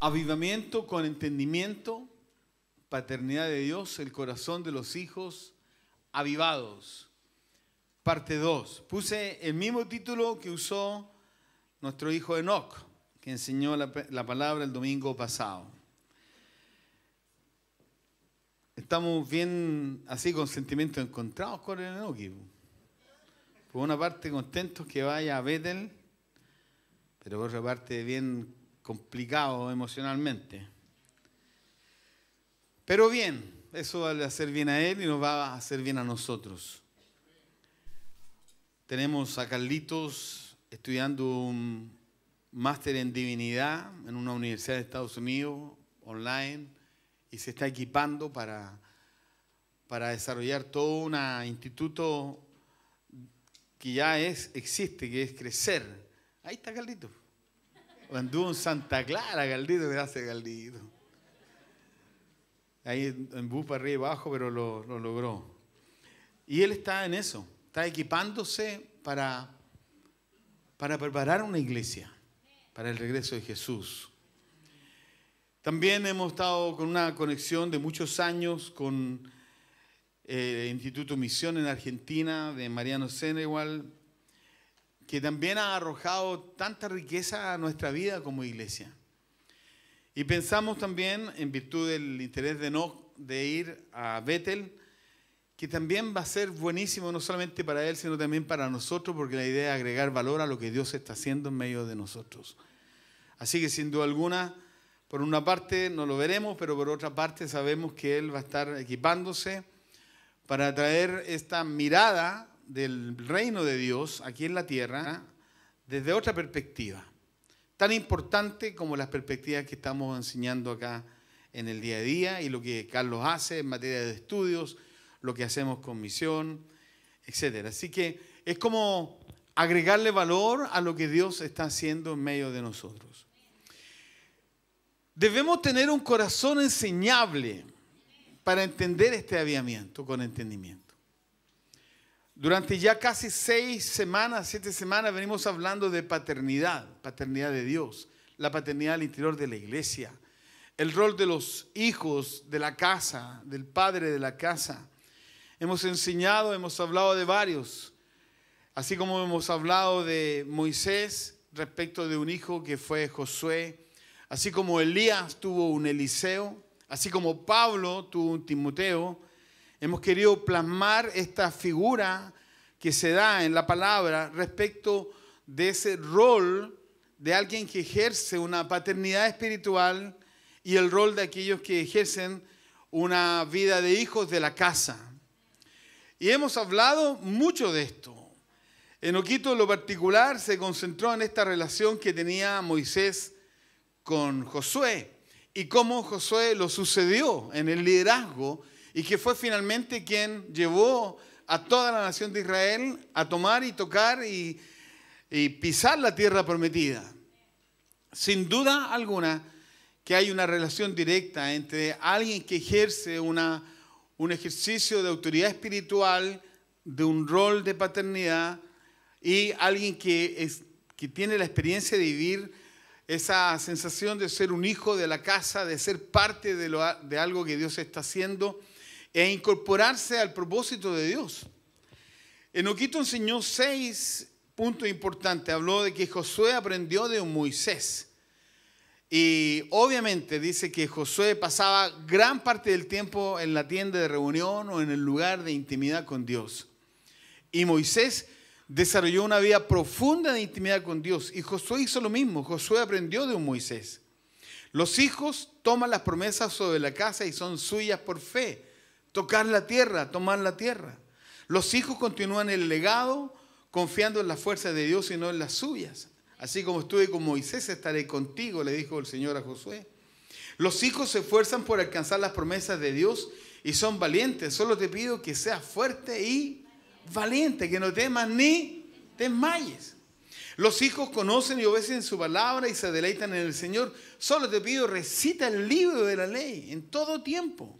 Avivamiento con entendimiento, paternidad de Dios, el corazón de los hijos avivados. Parte 2. Puse el mismo título que usó nuestro hijo Enoch, que enseñó la, palabra el domingo pasado. Estamos bien así con sentimientos encontrados con el Enoch. Por una parte contentos que vaya a Bethel, pero por otra parte bien complicado emocionalmente. Pero bien, eso va a hacer bien a él y nos va a hacer bien a nosotros. Tenemos a Carlitos estudiando un máster en divinidad en una universidad de Estados Unidos, online, y se está equipando para, para desarrollar todo un instituto que ya es, existe, que es crecer. Ahí está Carlitos. Anduvo en Santa Clara, Galdito, gracias, Galdito. Ahí en bus para arriba y abajo, pero lo, logró. Y él está en eso, está equipándose para, para preparar una iglesia para el regreso de Jesús. También hemos estado con una conexión de muchos años con eh, el Instituto Misión en Argentina, de Mariano Senegal, que también ha arrojado tanta riqueza a nuestra vida como iglesia. Y pensamos también, en virtud del interés de no de ir a Bethel, que también va a ser buenísimo no solamente para él, sino también para nosotros, porque la idea es agregar valor a lo que Dios está haciendo en medio de nosotros. Así que sin duda alguna, por una parte no lo veremos, pero por otra parte sabemos que él va a estar equipándose para traer esta mirada del reino de Dios aquí en la tierra desde otra perspectiva, tan importante como las perspectivas que estamos enseñando acá en el día a día y lo que Carlos hace en materia de estudios, lo que hacemos con misión, etc. Así que es como agregarle valor a lo que Dios está haciendo en medio de nosotros. Debemos tener un corazón enseñable para entender este aviamiento con entendimiento. Durante ya casi seis semanas, siete semanas, venimos hablando de paternidad, paternidad de Dios, la paternidad al interior de la iglesia, el rol de los hijos de la casa, del padre de la casa. Hemos enseñado, hemos hablado de varios, así como hemos hablado de Moisés respecto de un hijo que fue Josué, así como Elías tuvo un Eliseo, así como Pablo tuvo un Timoteo, Hemos querido plasmar esta figura que se da en la palabra respecto de ese rol de alguien que ejerce una paternidad espiritual y el rol de aquellos que ejercen una vida de hijos de la casa. Y hemos hablado mucho de esto. En Oquito lo particular se concentró en esta relación que tenía Moisés con Josué y cómo Josué lo sucedió en el liderazgo y que fue finalmente quien llevó a toda la nación de Israel a tomar y tocar y, pisar la tierra prometida. Sin duda alguna que hay una relación directa entre alguien que ejerce una, un ejercicio de autoridad espiritual, de un rol de paternidad, y alguien que, es, que tiene la experiencia de vivir esa sensación de ser un hijo de la casa, de ser parte de, de algo que Dios está haciendo e incorporarse al propósito de Dios. Enoquito enseñó seis puntos importantes. Habló de que Josué aprendió de un Moisés. Y obviamente dice que Josué pasaba gran parte del tiempo en la tienda de reunión o en el lugar de intimidad con Dios. Y Moisés desarrolló una vida profunda de intimidad con Dios. Y Josué hizo lo mismo. Josué aprendió de un Moisés. Los hijos toman las promesas sobre la casa y son suyas por fe tocar la tierra, tomar la tierra. Los hijos continúan el legado confiando en la fuerza de Dios y no en las suyas. Así como estuve con Moisés, estaré contigo, le dijo el Señor a Josué. Los hijos se esfuerzan por alcanzar las promesas de Dios y son valientes. Solo te pido que seas fuerte y valiente, que no temas ni desmayes. Los hijos conocen y obedecen su palabra y se deleitan en el Señor. Solo te pido, recita el libro de la ley en todo tiempo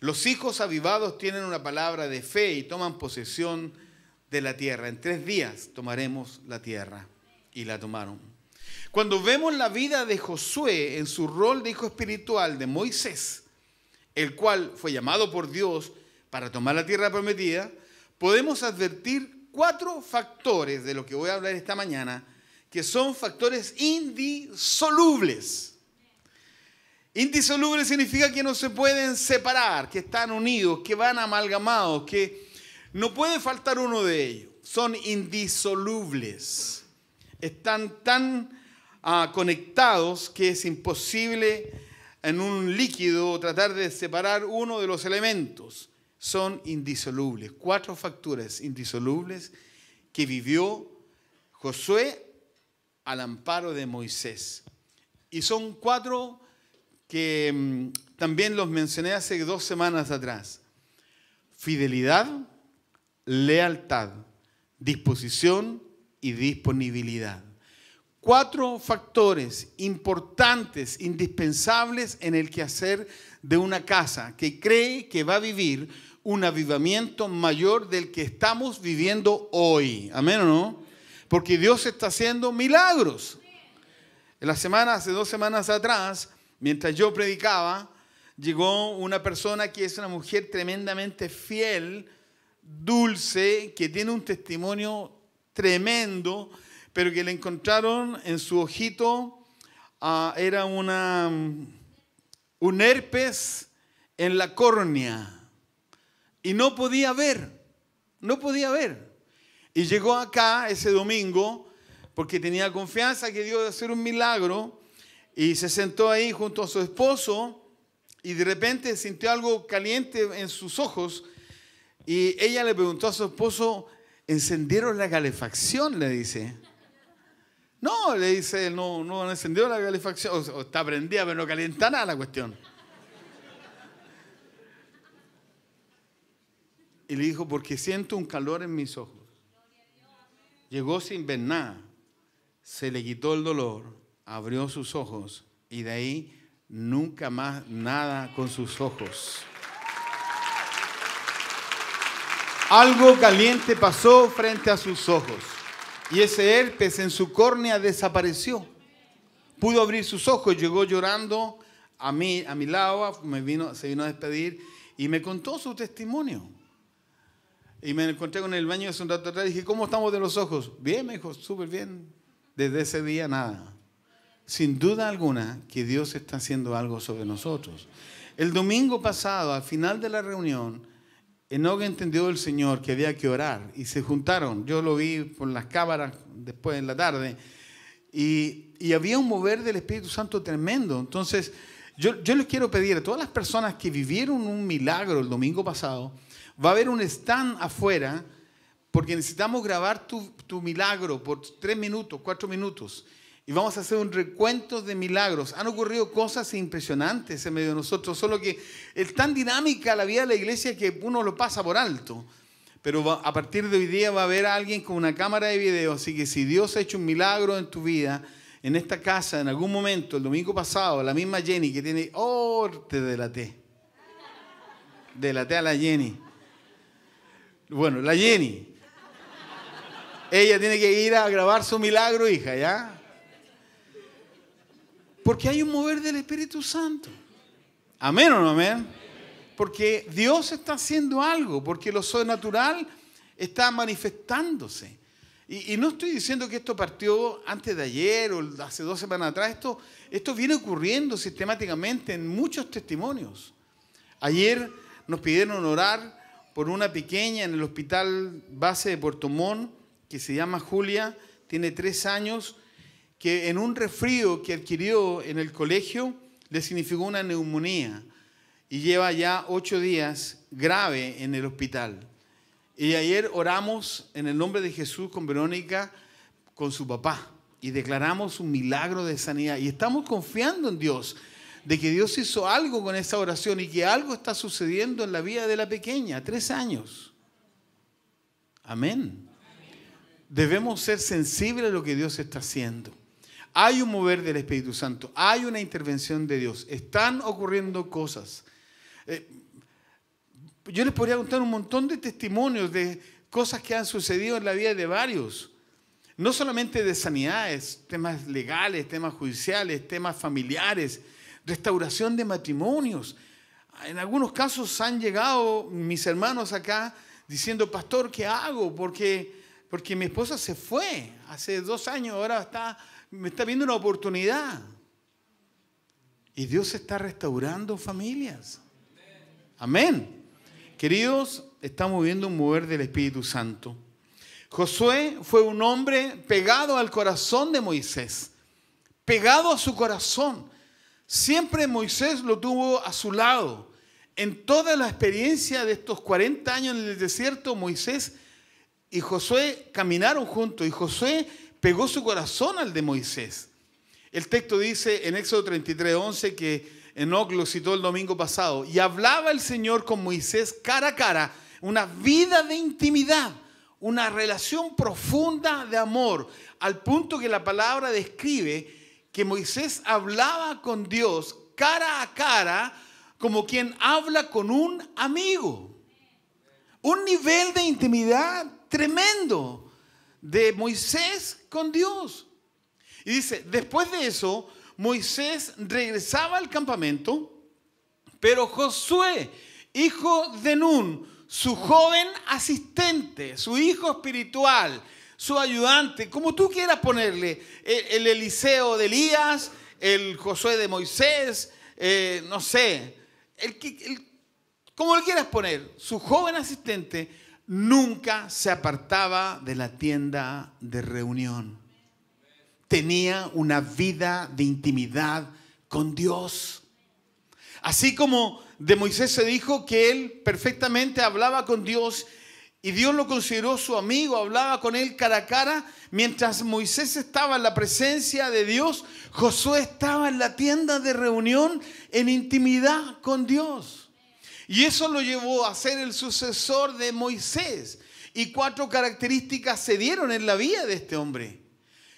los hijos avivados tienen una palabra de fe y toman posesión de la tierra. En tres días tomaremos la tierra. Y la tomaron. Cuando vemos la vida de Josué en su rol de hijo espiritual de Moisés, el cual fue llamado por Dios para tomar la tierra prometida, podemos advertir cuatro factores de lo que voy a hablar esta mañana, que son factores indisolubles Indisoluble significa que no se pueden separar, que están unidos, que van amalgamados, que no puede faltar uno de ellos. Son indisolubles. Están tan ah, conectados que es imposible en un líquido tratar de separar uno de los elementos. Son indisolubles. Cuatro facturas indisolubles que vivió Josué al amparo de Moisés. Y son cuatro que mm, también los mencioné hace dos semanas atrás. Fidelidad, lealtad, disposición y disponibilidad. Cuatro factores importantes, indispensables en el quehacer de una casa que cree que va a vivir un avivamiento mayor del que estamos viviendo hoy. Amén o no? Porque Dios está haciendo milagros. En la semana, hace dos semanas atrás, Mientras yo predicaba, llegó una persona que es una mujer tremendamente fiel, dulce, que tiene un testimonio tremendo, pero que le encontraron en su ojito, ah, era una, un herpes en la córnea y no podía ver, no podía ver. Y llegó acá ese domingo porque tenía confianza que Dios iba a hacer un milagro y se sentó ahí junto a su esposo y de repente sintió algo caliente en sus ojos y ella le preguntó a su esposo, ¿encendieron la calefacción? Le dice. No, le dice, no, no encendido la calefacción, está prendida, pero no calienta nada la cuestión. Y le dijo, porque siento un calor en mis ojos. Llegó sin ver nada. Se le quitó el dolor abrió sus ojos y de ahí nunca más nada con sus ojos. Algo caliente pasó frente a sus ojos y ese herpes en su córnea desapareció. Pudo abrir sus ojos, llegó llorando a mí, a mi lado, me vino, se vino a despedir y me contó su testimonio. Y me encontré con el baño de un rato atrás y dije, ¿cómo estamos de los ojos? Bien, me dijo, súper bien. Desde ese día nada sin duda alguna que Dios está haciendo algo sobre nosotros. El domingo pasado, al final de la reunión, Enoch entendió el Señor que había que orar y se juntaron. Yo lo vi por las cámaras después en la tarde y, había un mover del Espíritu Santo tremendo. Entonces, yo, les quiero pedir a todas las personas que vivieron un milagro el domingo pasado, va a haber un stand afuera porque necesitamos grabar tu milagro por tres minutos, cuatro minutos y vamos a hacer un recuento de milagros. Han ocurrido cosas impresionantes en medio de nosotros, solo que es tan dinámica la vida de la iglesia que uno lo pasa por alto. Pero a partir de hoy día va a haber alguien con una cámara de video, así que si Dios ha hecho un milagro en tu vida, en esta casa, en algún momento, el domingo pasado, la misma Jenny que tiene, oh, te delaté. Delaté a la Jenny. Bueno, la Jenny. Ella tiene que ir a grabar su milagro, hija, ¿ya? Porque hay un mover del Espíritu Santo. Amén o no amén. Porque Dios está haciendo algo, porque lo sobrenatural está manifestándose. Y, no estoy diciendo que esto partió antes de ayer o hace dos semanas atrás, esto, esto viene ocurriendo sistemáticamente en muchos testimonios. Ayer nos pidieron orar por una pequeña en el hospital base de Puerto Montt que se llama Julia, tiene tres años que en un resfrío que adquirió en el colegio le significó una neumonía y lleva ya ocho días grave en el hospital. Y ayer oramos en el nombre de Jesús con Verónica, con su papá, y declaramos un milagro de sanidad. Y estamos confiando en Dios, de que Dios hizo algo con esa oración y que algo está sucediendo en la vida de la pequeña, tres años. Amén. Debemos ser sensibles a lo que Dios está haciendo hay un mover del Espíritu Santo, hay una intervención de Dios, están ocurriendo cosas. Eh, yo les podría contar un montón de testimonios de cosas que han sucedido en la vida de varios, no solamente de sanidades, temas legales, temas judiciales, temas familiares, restauración de matrimonios. En algunos casos han llegado mis hermanos acá diciendo, pastor, ¿qué hago? Porque, porque mi esposa se fue hace dos años, ahora está me está viendo una oportunidad. Y Dios está restaurando familias. Amén. Queridos, estamos viendo un mover del Espíritu Santo. Josué fue un hombre pegado al corazón de Moisés, pegado a su corazón. Siempre Moisés lo tuvo a su lado. En toda la experiencia de estos 40 años en el desierto, Moisés y Josué caminaron juntos y Josué pegó su corazón al de Moisés. El texto dice en Éxodo 33, 11 que Enoch lo citó el domingo pasado, y hablaba el Señor con Moisés cara a cara, una vida de intimidad, una relación profunda de amor, al punto que la palabra describe que Moisés hablaba con Dios cara a cara como quien habla con un amigo. Un nivel de intimidad tremendo de Moisés con Dios. Y dice, después de eso, Moisés regresaba al campamento, pero Josué, hijo de Nun, su joven asistente, su hijo espiritual, su ayudante, como tú quieras ponerle, el, Eliseo de Elías, el Josué de Moisés, eh, no sé, el, como le quieras poner, su joven asistente, nunca se apartaba de la tienda de reunión. Tenía una vida de intimidad con Dios. Así como de Moisés se dijo que él perfectamente hablaba con Dios y Dios lo consideró su amigo, hablaba con él cara a cara, mientras Moisés estaba en la presencia de Dios, Josué estaba en la tienda de reunión en intimidad con Dios. Y eso lo llevó a ser el sucesor de Moisés. Y cuatro características se dieron en la vida de este hombre.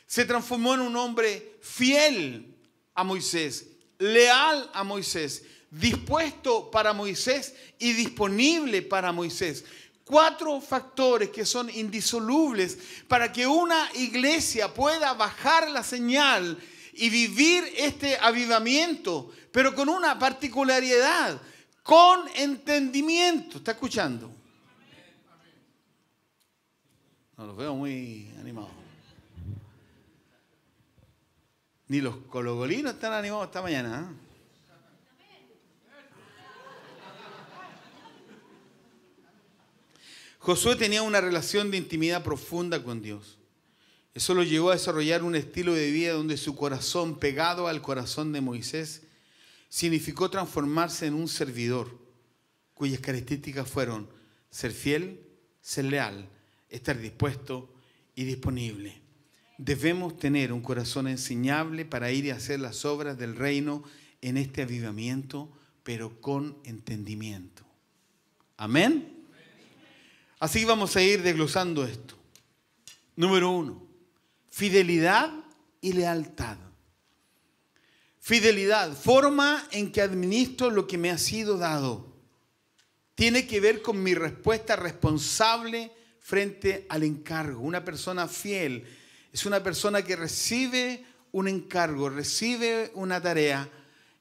Se transformó en un hombre fiel a Moisés, leal a Moisés, dispuesto para Moisés y disponible para Moisés. Cuatro factores que son indisolubles para que una iglesia pueda bajar la señal y vivir este avivamiento, pero con una particularidad con entendimiento. ¿Está escuchando? No los veo muy animados. Ni los cologolinos están animados esta mañana. ¿eh? Josué tenía una relación de intimidad profunda con Dios. Eso lo llevó a desarrollar un estilo de vida donde su corazón, pegado al corazón de Moisés, significó transformarse en un servidor, cuyas características fueron ser fiel, ser leal, estar dispuesto y disponible. Debemos tener un corazón enseñable para ir y hacer las obras del reino en este avivamiento, pero con entendimiento. Amén. Así vamos a ir desglosando esto. Número uno, fidelidad y lealtad. Fidelidad, forma en que administro lo que me ha sido dado, tiene que ver con mi respuesta responsable frente al encargo. Una persona fiel es una persona que recibe un encargo, recibe una tarea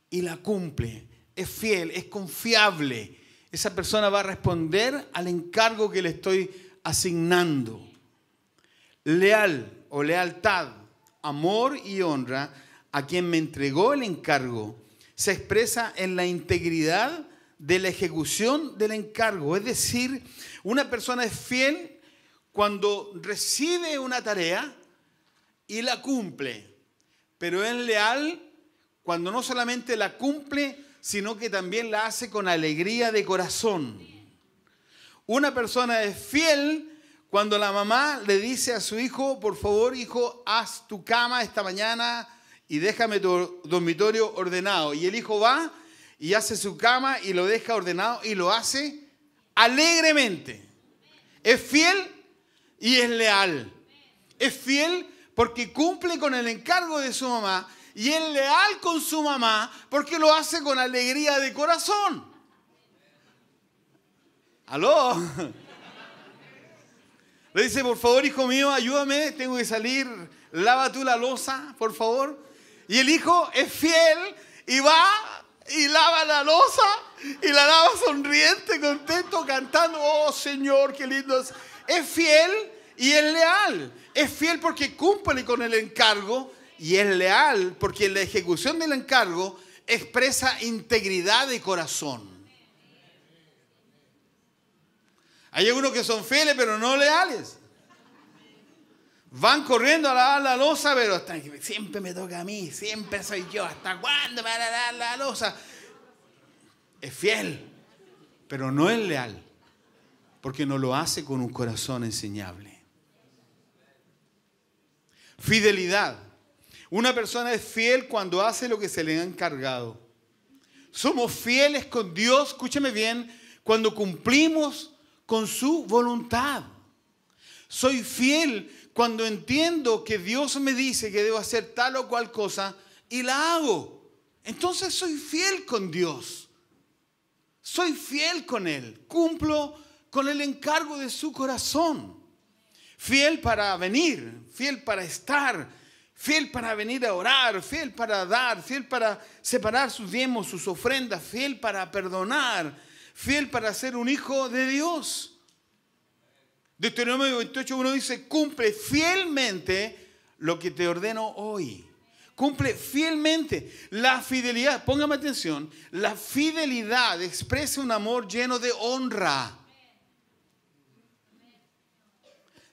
y la cumple. Es fiel, es confiable. Esa persona va a responder al encargo que le estoy asignando. Leal o lealtad, amor y honra a quien me entregó el encargo, se expresa en la integridad de la ejecución del encargo. Es decir, una persona es fiel cuando recibe una tarea y la cumple, pero es leal cuando no solamente la cumple, sino que también la hace con alegría de corazón. Una persona es fiel cuando la mamá le dice a su hijo, por favor hijo, haz tu cama esta mañana, y déjame tu dormitorio ordenado. Y el hijo va y hace su cama y lo deja ordenado y lo hace alegremente. Es fiel y es leal. Es fiel porque cumple con el encargo de su mamá y es leal con su mamá porque lo hace con alegría de corazón. ¿Aló? Le dice, por favor, hijo mío, ayúdame, tengo que salir, lava tú la losa, por favor. Y el hijo es fiel y va y lava la losa y la lava sonriente, contento, cantando, oh Señor, qué lindo es. Es fiel y es leal. Es fiel porque cumple con el encargo y es leal porque en la ejecución del encargo expresa integridad de corazón. Hay algunos que son fieles pero no leales. Van corriendo a lavar la losa, pero siempre me toca a mí, siempre soy yo. ¿Hasta cuándo me van a lavar la losa? Es fiel, pero no es leal, porque no lo hace con un corazón enseñable. Fidelidad. Una persona es fiel cuando hace lo que se le ha encargado. Somos fieles con Dios, Escúcheme bien, cuando cumplimos con su voluntad. Soy fiel cuando entiendo que Dios me dice que debo hacer tal o cual cosa y la hago, entonces soy fiel con Dios. Soy fiel con Él. Cumplo con el encargo de su corazón. Fiel para venir, fiel para estar, fiel para venir a orar, fiel para dar, fiel para separar sus diezmos, sus ofrendas, fiel para perdonar, fiel para ser un hijo de Dios. Deuteronomio 28, 1 dice, cumple fielmente lo que te ordeno hoy. Cumple fielmente. La fidelidad, póngame atención, la fidelidad expresa un amor lleno de honra.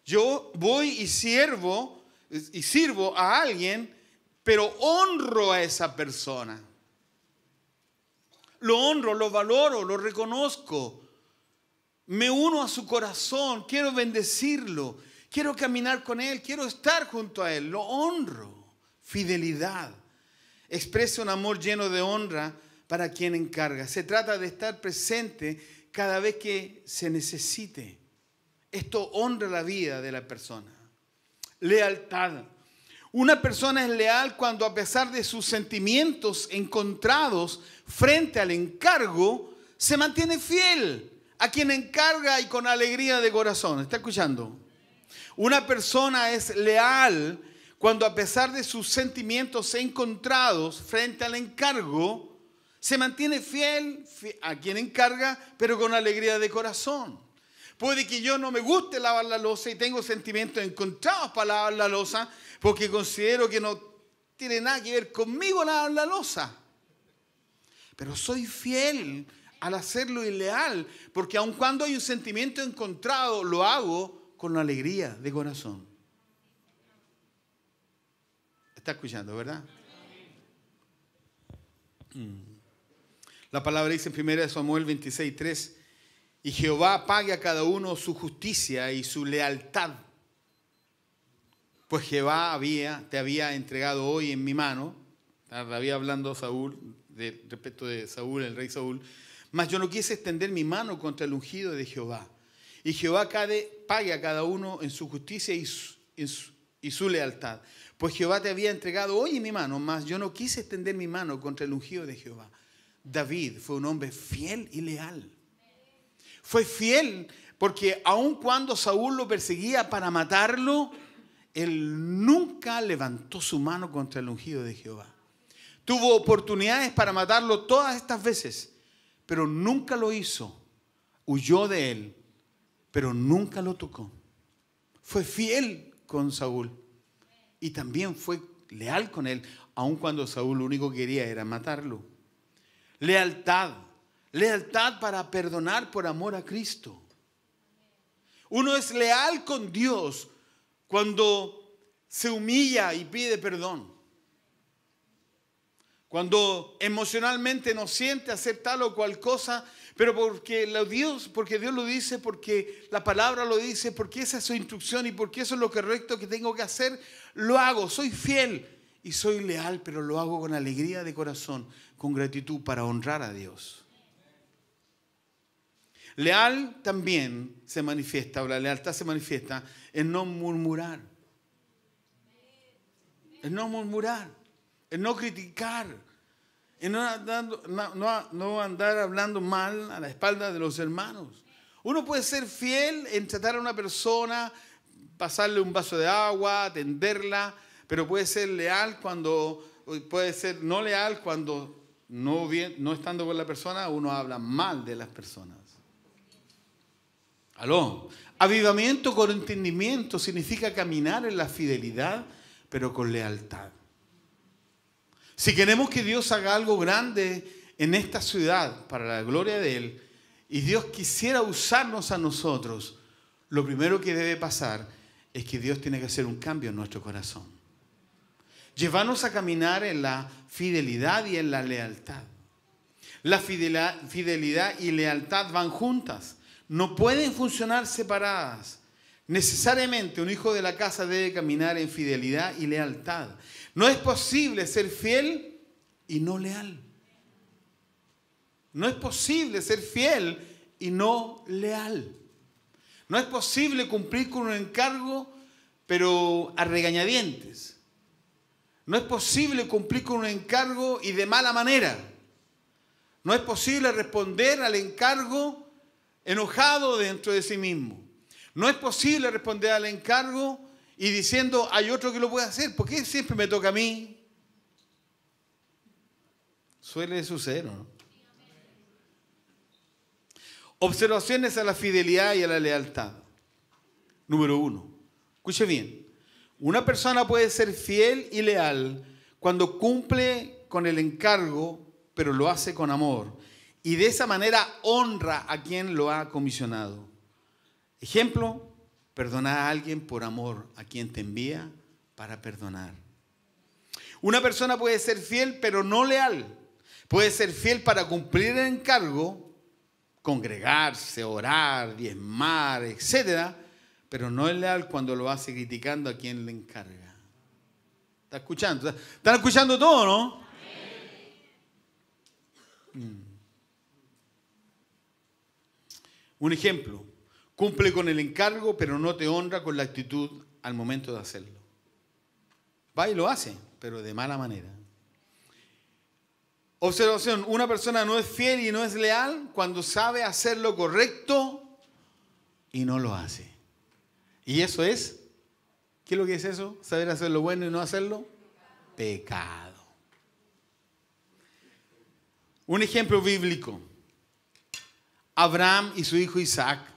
Yo voy y sirvo y sirvo a alguien, pero honro a esa persona. Lo honro, lo valoro, lo reconozco me uno a su corazón, quiero bendecirlo, quiero caminar con Él, quiero estar junto a Él, lo honro. Fidelidad. Expresa un amor lleno de honra para quien encarga. Se trata de estar presente cada vez que se necesite. Esto honra la vida de la persona. Lealtad. Una persona es leal cuando a pesar de sus sentimientos encontrados frente al encargo, se mantiene fiel a quien encarga y con alegría de corazón. ¿Está escuchando? Una persona es leal cuando a pesar de sus sentimientos encontrados frente al encargo, se mantiene fiel a quien encarga, pero con alegría de corazón. Puede que yo no me guste lavar la losa y tengo sentimientos encontrados para lavar la losa, porque considero que no tiene nada que ver conmigo lavar la losa. Pero soy fiel al hacerlo leal, porque aun cuando hay un sentimiento encontrado, lo hago con alegría de corazón. Está escuchando, ¿verdad? Mm. La palabra dice en 1 Samuel 26, 3, y Jehová pague a cada uno su justicia y su lealtad, pues Jehová había, te había entregado hoy en mi mano, había hablando Saúl, de, respecto de Saúl, el rey Saúl, mas yo no quise extender mi mano contra el ungido de Jehová. Y Jehová pague a cada uno en su justicia y su, lealtad. Pues Jehová te había entregado hoy en mi mano, mas yo no quise extender mi mano contra el ungido de Jehová. David fue un hombre fiel y leal. Fue fiel porque aun cuando Saúl lo perseguía para matarlo, él nunca levantó su mano contra el ungido de Jehová. Tuvo oportunidades para matarlo todas estas veces pero nunca lo hizo. Huyó de él, pero nunca lo tocó. Fue fiel con Saúl y también fue leal con él, aun cuando Saúl lo único que quería era matarlo. Lealtad, lealtad para perdonar por amor a Cristo. Uno es leal con Dios cuando se humilla y pide perdón cuando emocionalmente no siente hacer o cual cosa, pero porque Dios, porque Dios lo dice, porque la palabra lo dice, porque esa es su instrucción y porque eso es lo correcto que tengo que hacer, lo hago, soy fiel y soy leal, pero lo hago con alegría de corazón, con gratitud para honrar a Dios. Leal también se manifiesta, o la lealtad se manifiesta en no murmurar, en no murmurar, en no criticar, y no, andar hablando mal a la espalda de los hermanos. Uno puede ser fiel en tratar a una persona, pasarle un vaso de agua, atenderla, pero puede ser leal cuando, puede ser no leal cuando no, no estando con la persona, uno habla mal de las personas. Aló. Avivamiento con entendimiento significa caminar en la fidelidad, pero con lealtad. Si queremos que Dios haga algo grande en esta ciudad para la gloria de Él, y Dios quisiera usarnos a nosotros, lo primero que debe pasar es que Dios tiene que hacer un cambio en nuestro corazón. Llevarnos a caminar en la fidelidad y en la lealtad. La fidelidad y lealtad van juntas, no pueden funcionar separadas. Necesariamente un hijo de la casa debe caminar en fidelidad y lealtad. No es posible ser fiel y no leal. No es posible ser fiel y no leal. No es posible cumplir con un encargo pero a regañadientes. No es posible cumplir con un encargo y de mala manera. No es posible responder al encargo enojado dentro de sí mismo. No es posible responder al encargo y diciendo, hay otro que lo puede hacer. Porque siempre me toca a mí? Suele suceder, ¿no? Observaciones a la fidelidad y a la lealtad. Número uno. Escuche bien. Una persona puede ser fiel y leal cuando cumple con el encargo, pero lo hace con amor. Y de esa manera honra a quien lo ha comisionado. Ejemplo, perdonar a alguien por amor a quien te envía para perdonar. Una persona puede ser fiel pero no leal. Puede ser fiel para cumplir el encargo, congregarse, orar, diezmar, etc. Pero no es leal cuando lo hace criticando a quien le encarga. ¿Está escuchando? ¿Están escuchando todo, no? Mm. Un ejemplo. Cumple con el encargo, pero no te honra con la actitud al momento de hacerlo. Va y lo hace, pero de mala manera. Observación, una persona no es fiel y no es leal cuando sabe hacer lo correcto y no lo hace. Y eso es, ¿qué es lo que es eso? Saber hacer lo bueno y no hacerlo. Pecado. Un ejemplo bíblico. Abraham y su hijo Isaac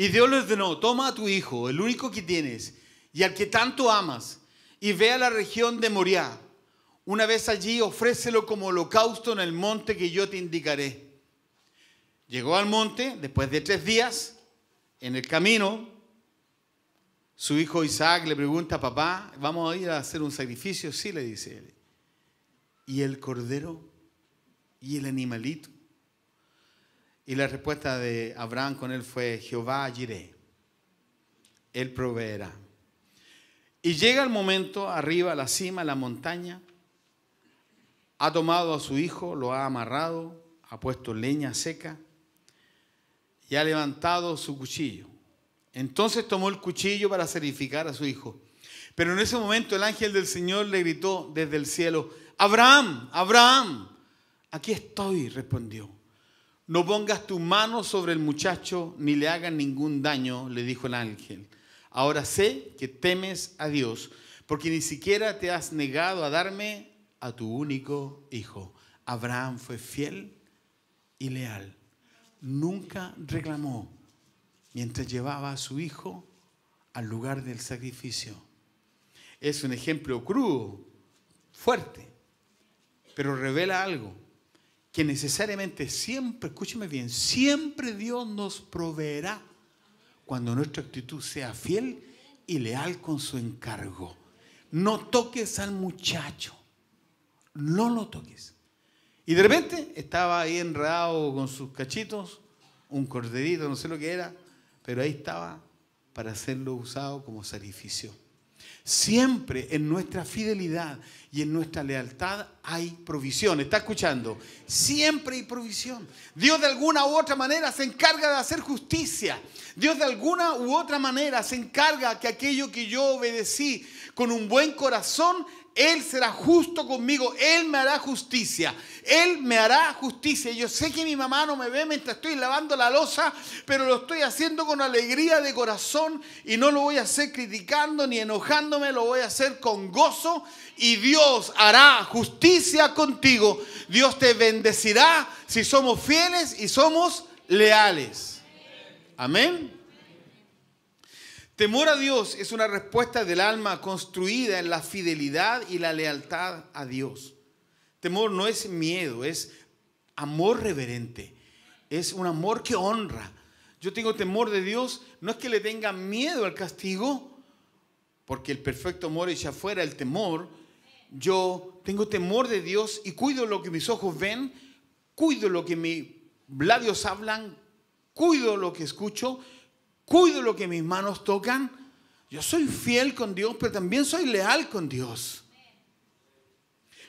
y Dios le ordenó, toma a tu hijo, el único que tienes, y al que tanto amas, y ve a la región de Moriah. Una vez allí, ofrécelo como holocausto en el monte que yo te indicaré. Llegó al monte, después de tres días, en el camino, su hijo Isaac le pregunta, papá, ¿vamos a ir a hacer un sacrificio? Sí, le dice él. ¿Y el cordero? ¿Y el animalito? Y la respuesta de Abraham con él fue, Jehová iré. Él proveerá. Y llega el momento arriba a la cima, la montaña. Ha tomado a su hijo, lo ha amarrado, ha puesto leña seca y ha levantado su cuchillo. Entonces tomó el cuchillo para sacrificar a su hijo. Pero en ese momento el ángel del Señor le gritó desde el cielo, Abraham, Abraham, aquí estoy, respondió. No pongas tu mano sobre el muchacho ni le hagas ningún daño, le dijo el ángel. Ahora sé que temes a Dios, porque ni siquiera te has negado a darme a tu único hijo. Abraham fue fiel y leal. Nunca reclamó mientras llevaba a su hijo al lugar del sacrificio. Es un ejemplo crudo, fuerte, pero revela algo que necesariamente siempre, escúcheme bien, siempre Dios nos proveerá cuando nuestra actitud sea fiel y leal con su encargo. No toques al muchacho, no lo toques. Y de repente estaba ahí enredado con sus cachitos, un corderito, no sé lo que era, pero ahí estaba para hacerlo usado como sacrificio. Siempre en nuestra fidelidad y en nuestra lealtad hay provisión. ¿Está escuchando? Siempre hay provisión. Dios de alguna u otra manera se encarga de hacer justicia. Dios de alguna u otra manera se encarga que aquello que yo obedecí con un buen corazón él será justo conmigo, Él me hará justicia, Él me hará justicia. Yo sé que mi mamá no me ve mientras estoy lavando la losa, pero lo estoy haciendo con alegría de corazón y no lo voy a hacer criticando ni enojándome, lo voy a hacer con gozo y Dios hará justicia contigo. Dios te bendecirá si somos fieles y somos leales. Amén. Temor a Dios es una respuesta del alma construida en la fidelidad y la lealtad a Dios. Temor no es miedo, es amor reverente. Es un amor que honra. Yo tengo temor de Dios, no es que le tenga miedo al castigo, porque el perfecto amor ya fuera el temor. Yo tengo temor de Dios y cuido lo que mis ojos ven, cuido lo que mis labios hablan, cuido lo que escucho, cuido lo que mis manos tocan. Yo soy fiel con Dios, pero también soy leal con Dios.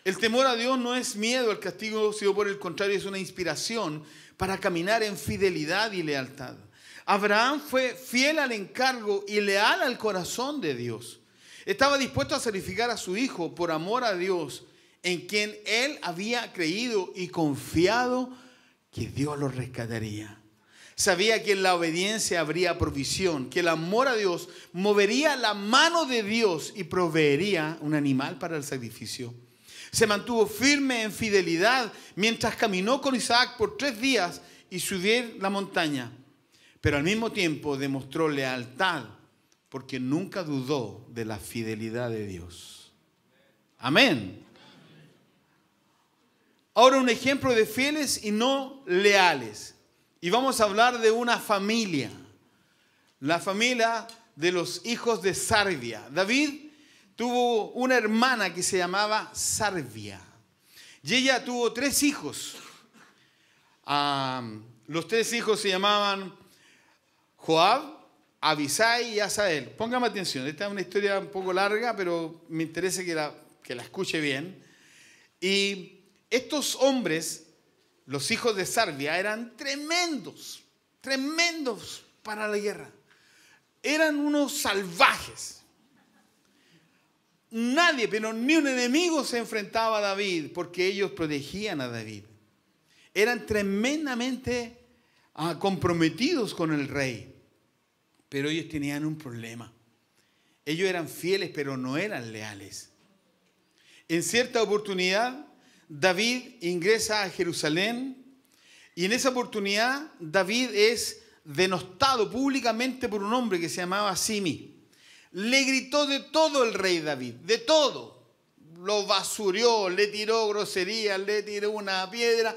El temor a Dios no es miedo al castigo, sino por el contrario es una inspiración para caminar en fidelidad y lealtad. Abraham fue fiel al encargo y leal al corazón de Dios. Estaba dispuesto a sacrificar a su hijo por amor a Dios, en quien él había creído y confiado que Dios lo rescataría. Sabía que en la obediencia habría provisión, que el amor a Dios movería la mano de Dios y proveería un animal para el sacrificio. Se mantuvo firme en fidelidad mientras caminó con Isaac por tres días y subir la montaña, pero al mismo tiempo demostró lealtad porque nunca dudó de la fidelidad de Dios. Amén. Ahora un ejemplo de fieles y no leales. Y vamos a hablar de una familia, la familia de los hijos de Sarvia. David tuvo una hermana que se llamaba Sarvia. Y ella tuvo tres hijos. Ah, los tres hijos se llamaban Joab, Abisai y Asael. Póngame atención, esta es una historia un poco larga, pero me interesa que que la escuche bien. Y estos hombres los hijos de Sarvia eran tremendos, tremendos para la guerra. Eran unos salvajes. Nadie, pero ni un enemigo se enfrentaba a David porque ellos protegían a David. Eran tremendamente ah, comprometidos con el rey, pero ellos tenían un problema. Ellos eran fieles, pero no eran leales. En cierta oportunidad, David ingresa a Jerusalén y en esa oportunidad David es denostado públicamente por un hombre que se llamaba Simi. Le gritó de todo el rey David, de todo. Lo basurió, le tiró groserías, le tiró una piedra.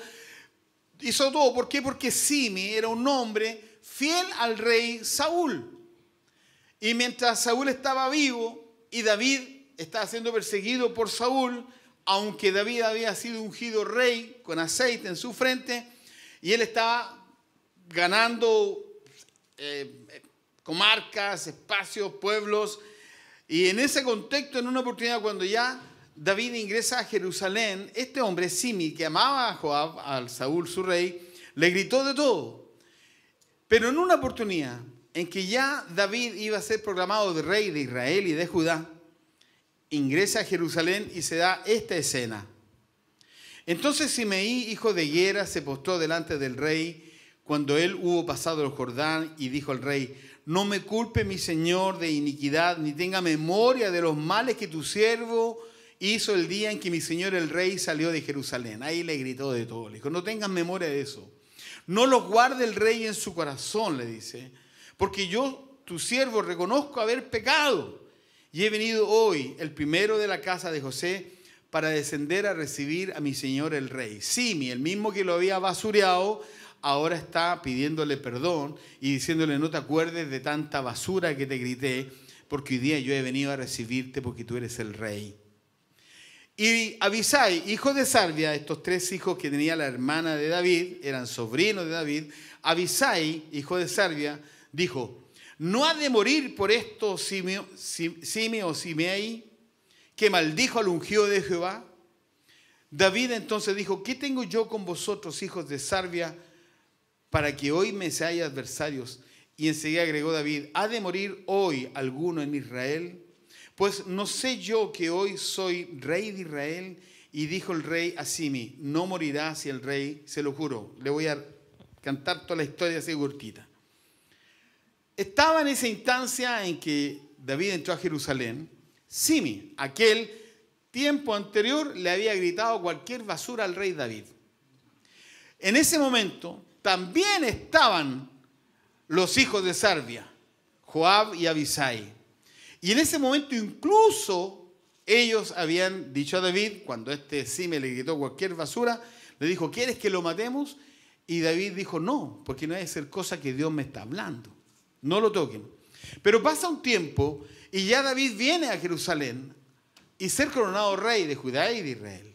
Hizo todo. ¿Por qué? Porque Simi era un hombre fiel al rey Saúl. Y mientras Saúl estaba vivo y David estaba siendo perseguido por Saúl, aunque David había sido ungido rey con aceite en su frente, y él estaba ganando eh, comarcas, espacios, pueblos, y en ese contexto, en una oportunidad cuando ya David ingresa a Jerusalén, este hombre, Simi, que amaba a Joab, al Saúl su rey, le gritó de todo. Pero en una oportunidad en que ya David iba a ser proclamado de rey de Israel y de Judá, ingresa a Jerusalén y se da esta escena. Entonces Simeí, hijo de Hiera, se postró delante del rey cuando él hubo pasado el Jordán y dijo al rey, no me culpe mi señor de iniquidad, ni tenga memoria de los males que tu siervo hizo el día en que mi señor el rey salió de Jerusalén. Ahí le gritó de todo, le dijo, no tengas memoria de eso. No lo guarde el rey en su corazón, le dice, porque yo, tu siervo, reconozco haber pecado. Y he venido hoy, el primero de la casa de José, para descender a recibir a mi señor el rey. Simi, el mismo que lo había basureado, ahora está pidiéndole perdón y diciéndole, no te acuerdes de tanta basura que te grité, porque hoy día yo he venido a recibirte porque tú eres el rey. Y Abisai, hijo de Sarvia, estos tres hijos que tenía la hermana de David, eran sobrinos de David, Abisai, hijo de Sarvia, dijo, ¿No ha de morir por esto Simeo, o Simei, que maldijo al ungido de Jehová? David entonces dijo, ¿qué tengo yo con vosotros, hijos de Sarvia, para que hoy me seáis adversarios? Y enseguida agregó David, ¿ha de morir hoy alguno en Israel? Pues no sé yo que hoy soy rey de Israel. Y dijo el rey a Simi, no morirá si el rey, se lo juro, le voy a cantar toda la historia así cortita. Estaba en esa instancia en que David entró a Jerusalén. Simi, aquel tiempo anterior, le había gritado cualquier basura al rey David. En ese momento también estaban los hijos de Sarvia, Joab y Abisai. Y en ese momento incluso ellos habían dicho a David, cuando este Sime le gritó cualquier basura, le dijo, ¿quieres que lo matemos? Y David dijo, no, porque no es ser cosa que Dios me está hablando no lo toquen. Pero pasa un tiempo y ya David viene a Jerusalén y ser coronado rey de Judá y de Israel.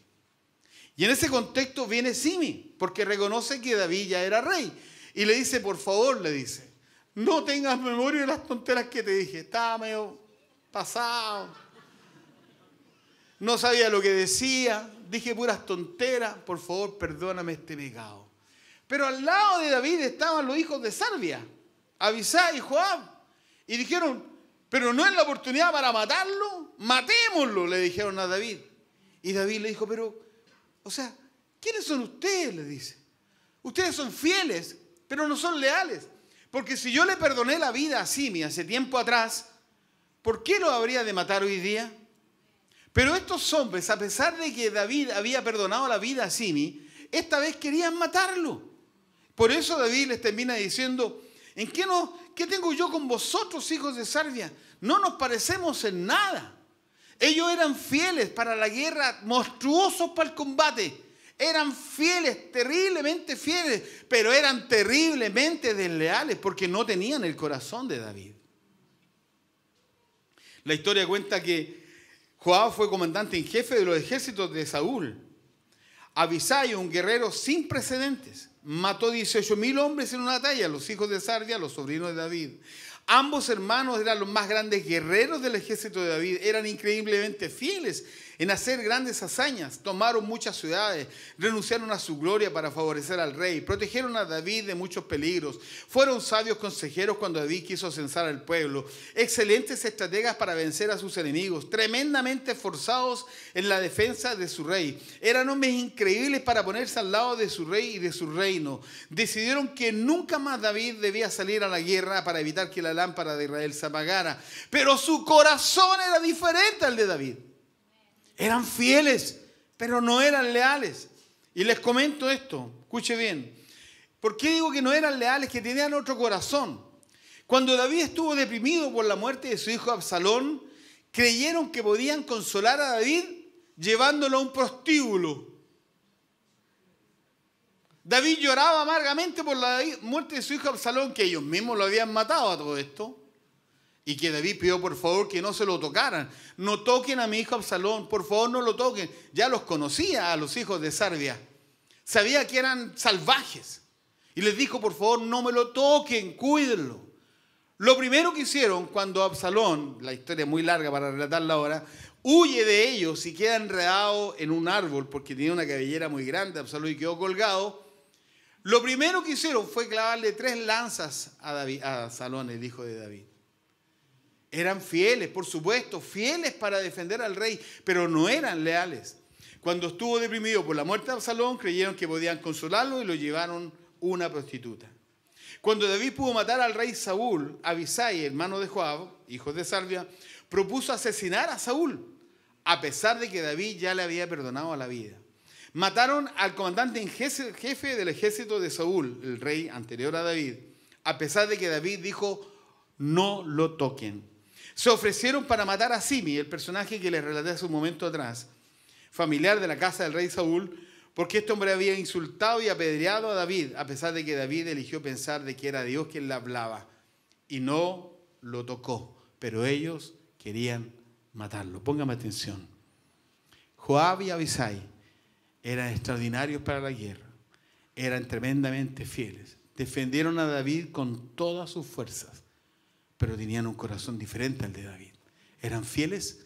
Y en ese contexto viene Simi, porque reconoce que David ya era rey. Y le dice, por favor, le dice, no tengas memoria de las tonteras que te dije. Está medio pasado. No sabía lo que decía. Dije puras tonteras. Por favor, perdóname este pecado. Pero al lado de David estaban los hijos de Sarbia avisá y Joab. Y dijeron, pero no es la oportunidad para matarlo, matémoslo, le dijeron a David. Y David le dijo, pero, o sea, ¿quiénes son ustedes? Le dice. Ustedes son fieles, pero no son leales. Porque si yo le perdoné la vida a Simi hace tiempo atrás, ¿por qué lo habría de matar hoy día? Pero estos hombres, a pesar de que David había perdonado la vida a Simi, esta vez querían matarlo. Por eso David les termina diciendo, ¿En qué, no, tengo yo con vosotros, hijos de Sarvia? No nos parecemos en nada. Ellos eran fieles para la guerra, monstruosos para el combate. Eran fieles, terriblemente fieles, pero eran terriblemente desleales porque no tenían el corazón de David. La historia cuenta que Joab fue comandante en jefe de los ejércitos de Saúl. Avisayo, un guerrero sin precedentes, mató 18.000 mil hombres en una batalla, los hijos de Sardia, los sobrinos de David. Ambos hermanos eran los más grandes guerreros del ejército de David, eran increíblemente fieles en hacer grandes hazañas, tomaron muchas ciudades, renunciaron a su gloria para favorecer al rey, protegieron a David de muchos peligros, fueron sabios consejeros cuando David quiso censar al pueblo, excelentes estrategas para vencer a sus enemigos, tremendamente forzados en la defensa de su rey, eran hombres increíbles para ponerse al lado de su rey y de su reino, decidieron que nunca más David debía salir a la guerra para evitar que la lámpara de Israel se apagara, pero su corazón era diferente al de David. Eran fieles, pero no eran leales. Y les comento esto, escuche bien. ¿Por qué digo que no eran leales? Que tenían otro corazón. Cuando David estuvo deprimido por la muerte de su hijo Absalón, creyeron que podían consolar a David llevándolo a un prostíbulo. David lloraba amargamente por la muerte de su hijo Absalón, que ellos mismos lo habían matado a todo esto. Y que David pidió por favor que no se lo tocaran. No toquen a mi hijo Absalón, por favor no lo toquen. Ya los conocía a los hijos de Sarvia. Sabía que eran salvajes. Y les dijo, por favor, no me lo toquen, cuídenlo. Lo primero que hicieron cuando Absalón, la historia es muy larga para relatarla ahora, huye de ellos y queda enredado en un árbol porque tenía una cabellera muy grande, Absalón, y quedó colgado. Lo primero que hicieron fue clavarle tres lanzas a, Absalón, el hijo de David. Eran fieles, por supuesto, fieles para defender al rey, pero no eran leales. Cuando estuvo deprimido por la muerte de Absalón, creyeron que podían consolarlo y lo llevaron una prostituta. Cuando David pudo matar al rey Saúl, Abisai, hermano de Joab, hijo de Salvia, propuso asesinar a Saúl, a pesar de que David ya le había perdonado la vida. Mataron al comandante en jefe del ejército de Saúl, el rey anterior a David, a pesar de que David dijo, no lo toquen se ofrecieron para matar a Simi, el personaje que les relaté hace un momento atrás, familiar de la casa del rey Saúl, porque este hombre había insultado y apedreado a David, a pesar de que David eligió pensar de que era Dios quien le hablaba y no lo tocó, pero ellos querían matarlo. Póngame atención. Joab y Abisai eran extraordinarios para la guerra, eran tremendamente fieles, defendieron a David con todas sus fuerzas pero tenían un corazón diferente al de David. Eran fieles,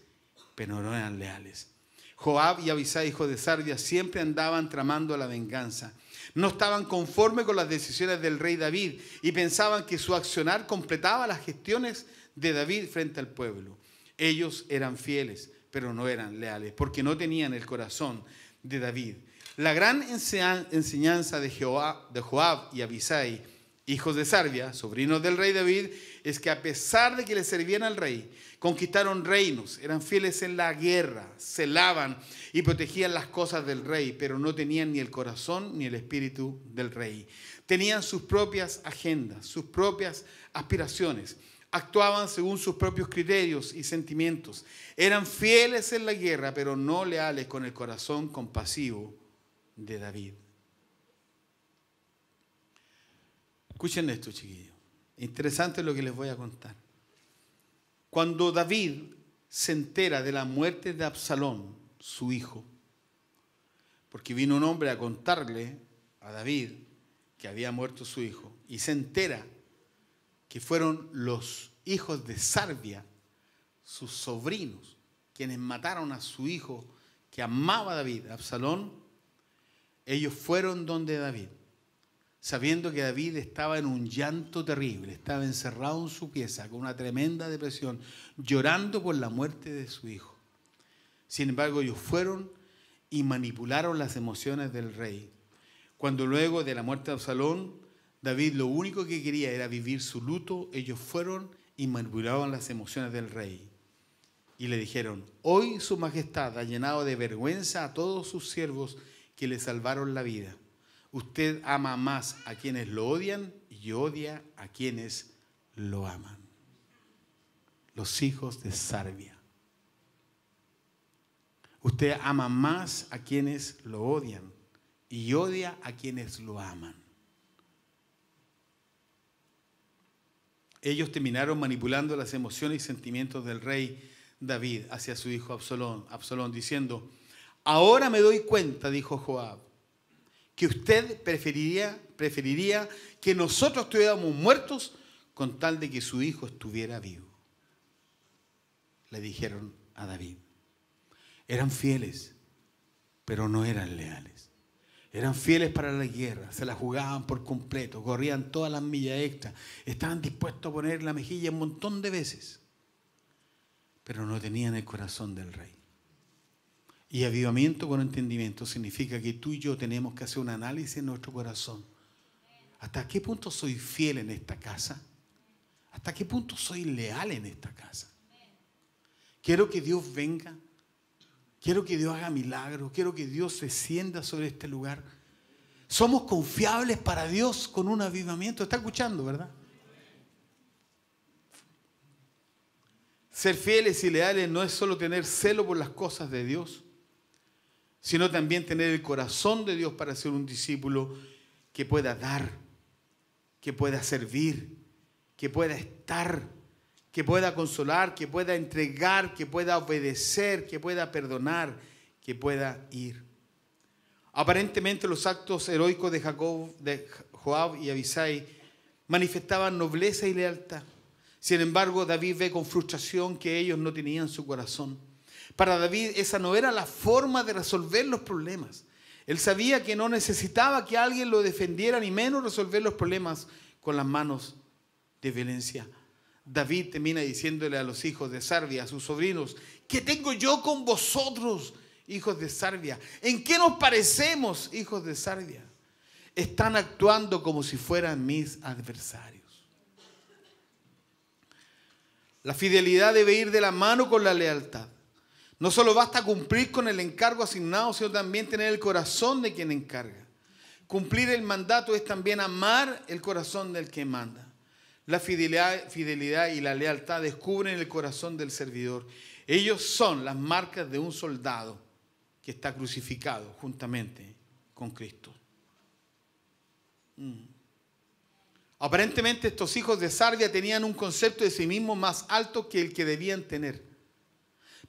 pero no eran leales. Joab y Abisai, hijo de Sardia, siempre andaban tramando la venganza. No estaban conformes con las decisiones del rey David y pensaban que su accionar completaba las gestiones de David frente al pueblo. Ellos eran fieles, pero no eran leales, porque no tenían el corazón de David. La gran enseñanza de Joab y Abisai, hijos de Sardia, sobrinos del rey David, es que a pesar de que le servían al rey, conquistaron reinos, eran fieles en la guerra, celaban y protegían las cosas del rey, pero no tenían ni el corazón ni el espíritu del rey. Tenían sus propias agendas, sus propias aspiraciones actuaban según sus propios criterios y sentimientos. Eran fieles en la guerra, pero no leales con el corazón compasivo de David. Escuchen esto, chiquillos. Interesante lo que les voy a contar. Cuando David se entera de la muerte de Absalón, su hijo, porque vino un hombre a contarle a David que había muerto su hijo, y se entera que fueron los hijos de Sarbia, sus sobrinos, quienes mataron a su hijo que amaba a David, Absalón, ellos fueron donde David sabiendo que David estaba en un llanto terrible, estaba encerrado en su pieza con una tremenda depresión, llorando por la muerte de su hijo. Sin embargo, ellos fueron y manipularon las emociones del rey. Cuando luego de la muerte de Absalón, David lo único que quería era vivir su luto, ellos fueron y manipularon las emociones del rey. Y le dijeron, hoy su majestad ha llenado de vergüenza a todos sus siervos que le salvaron la vida Usted ama más a quienes lo odian y odia a quienes lo aman. Los hijos de Sarbia. Usted ama más a quienes lo odian y odia a quienes lo aman. Ellos terminaron manipulando las emociones y sentimientos del rey David hacia su hijo Absalón, Absalón diciendo, ahora me doy cuenta, dijo Joab, que usted preferiría, preferiría que nosotros estuviéramos muertos con tal de que su hijo estuviera vivo. Le dijeron a David. Eran fieles, pero no eran leales. Eran fieles para la guerra, se la jugaban por completo, corrían todas las millas extras, estaban dispuestos a poner la mejilla un montón de veces, pero no tenían el corazón del rey. Y avivamiento con entendimiento significa que tú y yo tenemos que hacer un análisis en nuestro corazón. ¿Hasta qué punto soy fiel en esta casa? ¿Hasta qué punto soy leal en esta casa? Quiero que Dios venga. Quiero que Dios haga milagros. Quiero que Dios se sienta sobre este lugar. Somos confiables para Dios con un avivamiento. ¿Está escuchando, verdad? Ser fieles y leales no es solo tener celo por las cosas de Dios, sino también tener el corazón de Dios para ser un discípulo que pueda dar, que pueda servir, que pueda estar, que pueda consolar, que pueda entregar, que pueda obedecer, que pueda perdonar, que pueda ir. Aparentemente los actos heroicos de Jacob, de Joab y Abisai manifestaban nobleza y lealtad. Sin embargo, David ve con frustración que ellos no tenían su corazón. Para David esa no era la forma de resolver los problemas. Él sabía que no necesitaba que alguien lo defendiera, ni menos resolver los problemas con las manos de violencia. David termina diciéndole a los hijos de Sarvia, a sus sobrinos, ¿qué tengo yo con vosotros, hijos de Sarvia? ¿En qué nos parecemos, hijos de Sarvia? Están actuando como si fueran mis adversarios. La fidelidad debe ir de la mano con la lealtad. No solo basta cumplir con el encargo asignado, sino también tener el corazón de quien encarga. Cumplir el mandato es también amar el corazón del que manda. La fidelidad, y la lealtad descubren el corazón del servidor. Ellos son las marcas de un soldado que está crucificado juntamente con Cristo. Mm. Aparentemente estos hijos de Sarvia tenían un concepto de sí mismo más alto que el que debían tener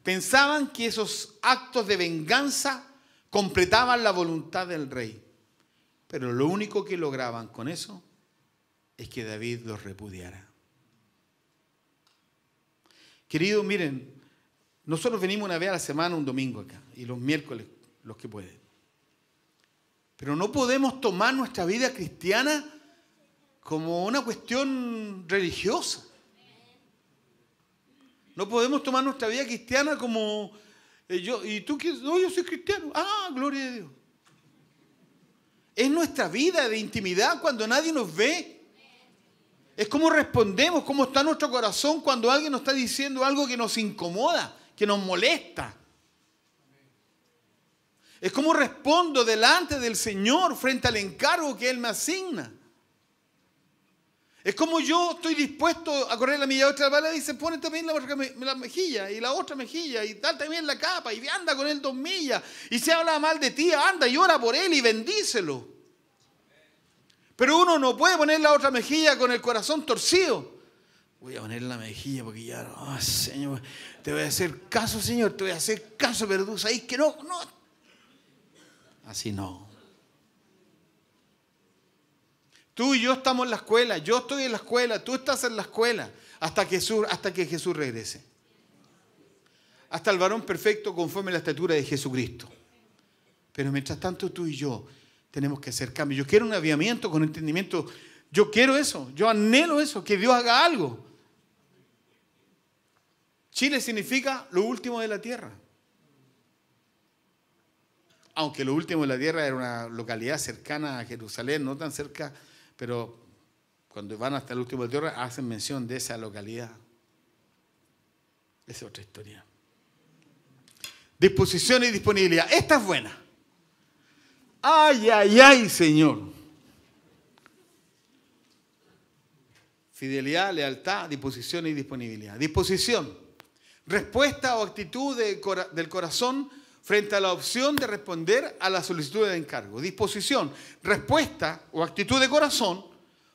pensaban que esos actos de venganza completaban la voluntad del rey. Pero lo único que lograban con eso es que David los repudiara. Queridos, miren, nosotros venimos una vez a la semana, un domingo acá, y los miércoles, los que pueden. Pero no podemos tomar nuestra vida cristiana como una cuestión religiosa. No podemos tomar nuestra vida cristiana como eh, yo, ¿y tú qué? No, yo soy cristiano. Ah, gloria a Dios. Es nuestra vida de intimidad cuando nadie nos ve. Es como respondemos, cómo está nuestro corazón cuando alguien nos está diciendo algo que nos incomoda, que nos molesta. Es como respondo delante del Señor frente al encargo que Él me asigna. Es como yo estoy dispuesto a correr la milla otra bala y se pone también la, la, mejilla y la otra mejilla y tal también la capa y anda con él dos millas y se habla mal de ti, anda y ora por él y bendícelo. Pero uno no puede poner la otra mejilla con el corazón torcido. Voy a poner la mejilla porque ya, oh, Señor, te voy a hacer caso, Señor, te voy a hacer caso, pero tú que no, no. Así no. Tú y yo estamos en la escuela, yo estoy en la escuela, tú estás en la escuela, hasta que Jesús, hasta que Jesús regrese. Hasta el varón perfecto conforme la estatura de Jesucristo. Pero mientras tanto tú y yo tenemos que hacer cambio. Yo quiero un aviamiento con entendimiento. Yo quiero eso, yo anhelo eso, que Dios haga algo. Chile significa lo último de la tierra. Aunque lo último de la tierra era una localidad cercana a Jerusalén, no tan cerca pero cuando van hasta el último tierra hacen mención de esa localidad. Esa es otra historia. Disposición y disponibilidad. Esta es buena. Ay, ay, ay, Señor. Fidelidad, lealtad, disposición y disponibilidad. Disposición. Respuesta o actitud del corazón frente a la opción de responder a la solicitud del encargo. Disposición, respuesta o actitud de corazón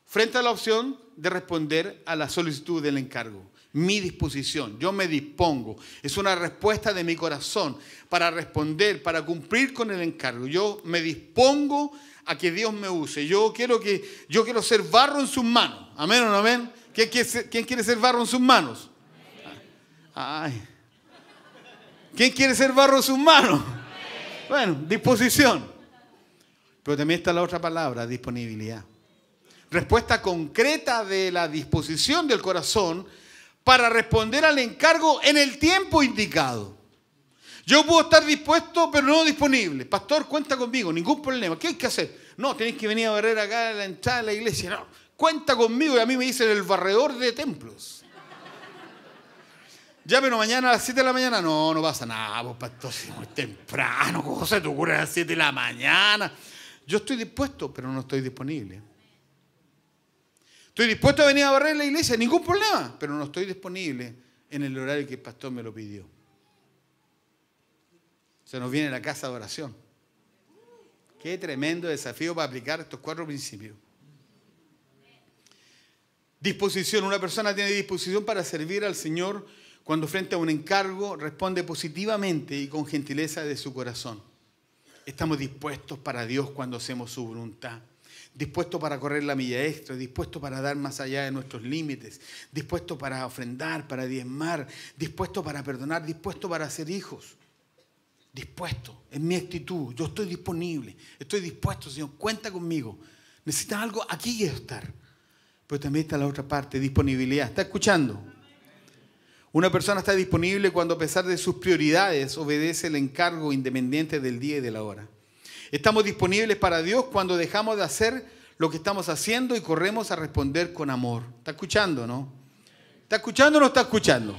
frente a la opción de responder a la solicitud del encargo. Mi disposición, yo me dispongo. Es una respuesta de mi corazón para responder, para cumplir con el encargo. Yo me dispongo a que Dios me use. Yo quiero, que, yo quiero ser barro en sus manos. Amén o no amén. ¿Quién quiere ser, barro en sus manos? Ay. ¿Quién quiere ser barro de sus manos? Bueno, disposición. Pero también está la otra palabra, disponibilidad. Respuesta concreta de la disposición del corazón para responder al encargo en el tiempo indicado. Yo puedo estar dispuesto, pero no disponible. Pastor, cuenta conmigo, ningún problema. ¿Qué hay que hacer? No, tenéis que venir a barrer acá a la entrada de la iglesia. No, cuenta conmigo y a mí me dicen el barredor de templos. Ya, pero mañana a las 7 de la mañana. No, no pasa nada, vos, pastor, si muy temprano, ¿cómo se te ocurre a las 7 de la mañana? Yo estoy dispuesto, pero no estoy disponible. Estoy dispuesto a venir a barrer la iglesia, ningún problema, pero no estoy disponible en el horario que el pastor me lo pidió. Se nos viene la casa de oración. Qué tremendo desafío para aplicar estos cuatro principios. Disposición. Una persona tiene disposición para servir al Señor cuando frente a un encargo responde positivamente y con gentileza de su corazón. Estamos dispuestos para Dios cuando hacemos su voluntad, dispuestos para correr la milla extra, dispuestos para dar más allá de nuestros límites, dispuestos para ofrendar, para diezmar, dispuestos para perdonar, dispuestos para ser hijos. Dispuesto, es mi actitud, yo estoy disponible, estoy dispuesto, Señor, cuenta conmigo. Necesitas algo, aquí quiero estar. Pero también está la otra parte, disponibilidad. ¿Está escuchando? Una persona está disponible cuando a pesar de sus prioridades obedece el encargo independiente del día y de la hora. Estamos disponibles para Dios cuando dejamos de hacer lo que estamos haciendo y corremos a responder con amor. ¿Está escuchando, no? ¿Está escuchando o no está escuchando?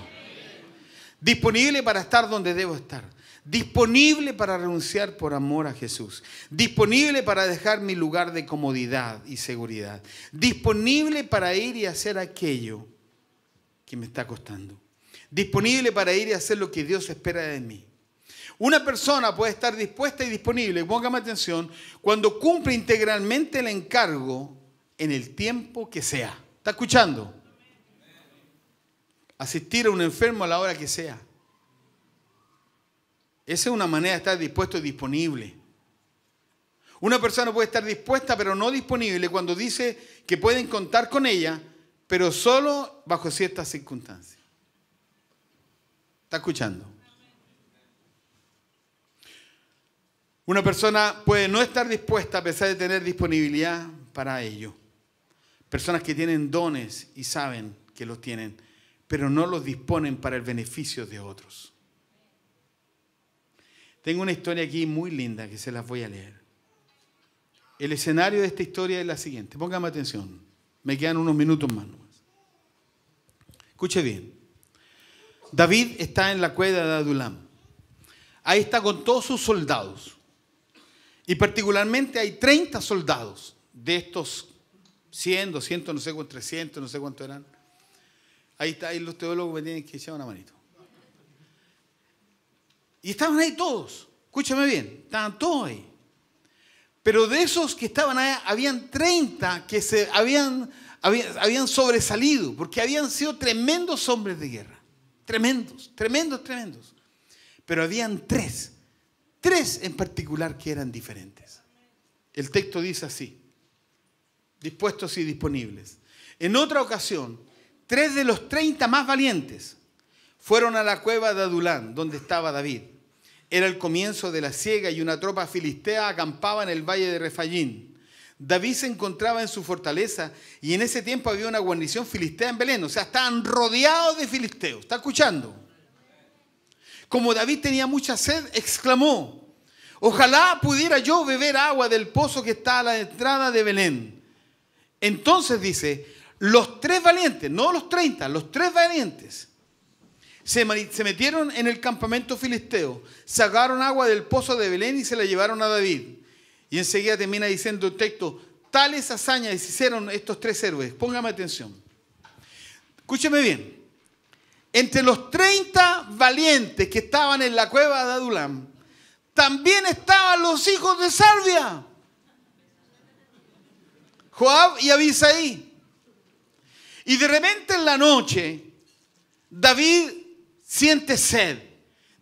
Disponible para estar donde debo estar. Disponible para renunciar por amor a Jesús. Disponible para dejar mi lugar de comodidad y seguridad. Disponible para ir y hacer aquello que me está costando disponible para ir y hacer lo que Dios espera de mí. Una persona puede estar dispuesta y disponible, póngame atención, cuando cumple integralmente el encargo en el tiempo que sea. ¿Está escuchando? Asistir a un enfermo a la hora que sea. Esa es una manera de estar dispuesto y disponible. Una persona puede estar dispuesta pero no disponible cuando dice que pueden contar con ella, pero solo bajo ciertas circunstancias. ¿Está escuchando? Una persona puede no estar dispuesta a pesar de tener disponibilidad para ello. Personas que tienen dones y saben que los tienen, pero no los disponen para el beneficio de otros. Tengo una historia aquí muy linda que se las voy a leer. El escenario de esta historia es la siguiente. Póngame atención. Me quedan unos minutos más. Escuche bien. David está en la cueva de Adulam. Ahí está con todos sus soldados. Y particularmente hay 30 soldados de estos 100, 200, no sé cuántos, 300, no sé cuántos eran. Ahí está, ahí los teólogos me tienen que echar una manito. Y estaban ahí todos, escúchame bien, estaban todos ahí. Pero de esos que estaban ahí, habían 30 que se habían, habían sobresalido, porque habían sido tremendos hombres de guerra tremendos, tremendos, tremendos. Pero habían tres, tres en particular que eran diferentes. El texto dice así, dispuestos y disponibles. En otra ocasión, tres de los treinta más valientes fueron a la cueva de Adulán, donde estaba David. Era el comienzo de la siega y una tropa filistea acampaba en el valle de Refayín. David se encontraba en su fortaleza y en ese tiempo había una guarnición filistea en Belén. O sea, estaban rodeados de filisteos. ¿Está escuchando? Como David tenía mucha sed, exclamó, ojalá pudiera yo beber agua del pozo que está a la entrada de Belén. Entonces dice, los tres valientes, no los treinta, los tres valientes, se metieron en el campamento filisteo, sacaron agua del pozo de Belén y se la llevaron a David. Y enseguida termina diciendo el texto, tales hazañas hicieron estos tres héroes. Póngame atención. Escúcheme bien. Entre los 30 valientes que estaban en la cueva de Adulam, también estaban los hijos de Salvia. Joab y Abisaí. Y de repente en la noche, David siente sed.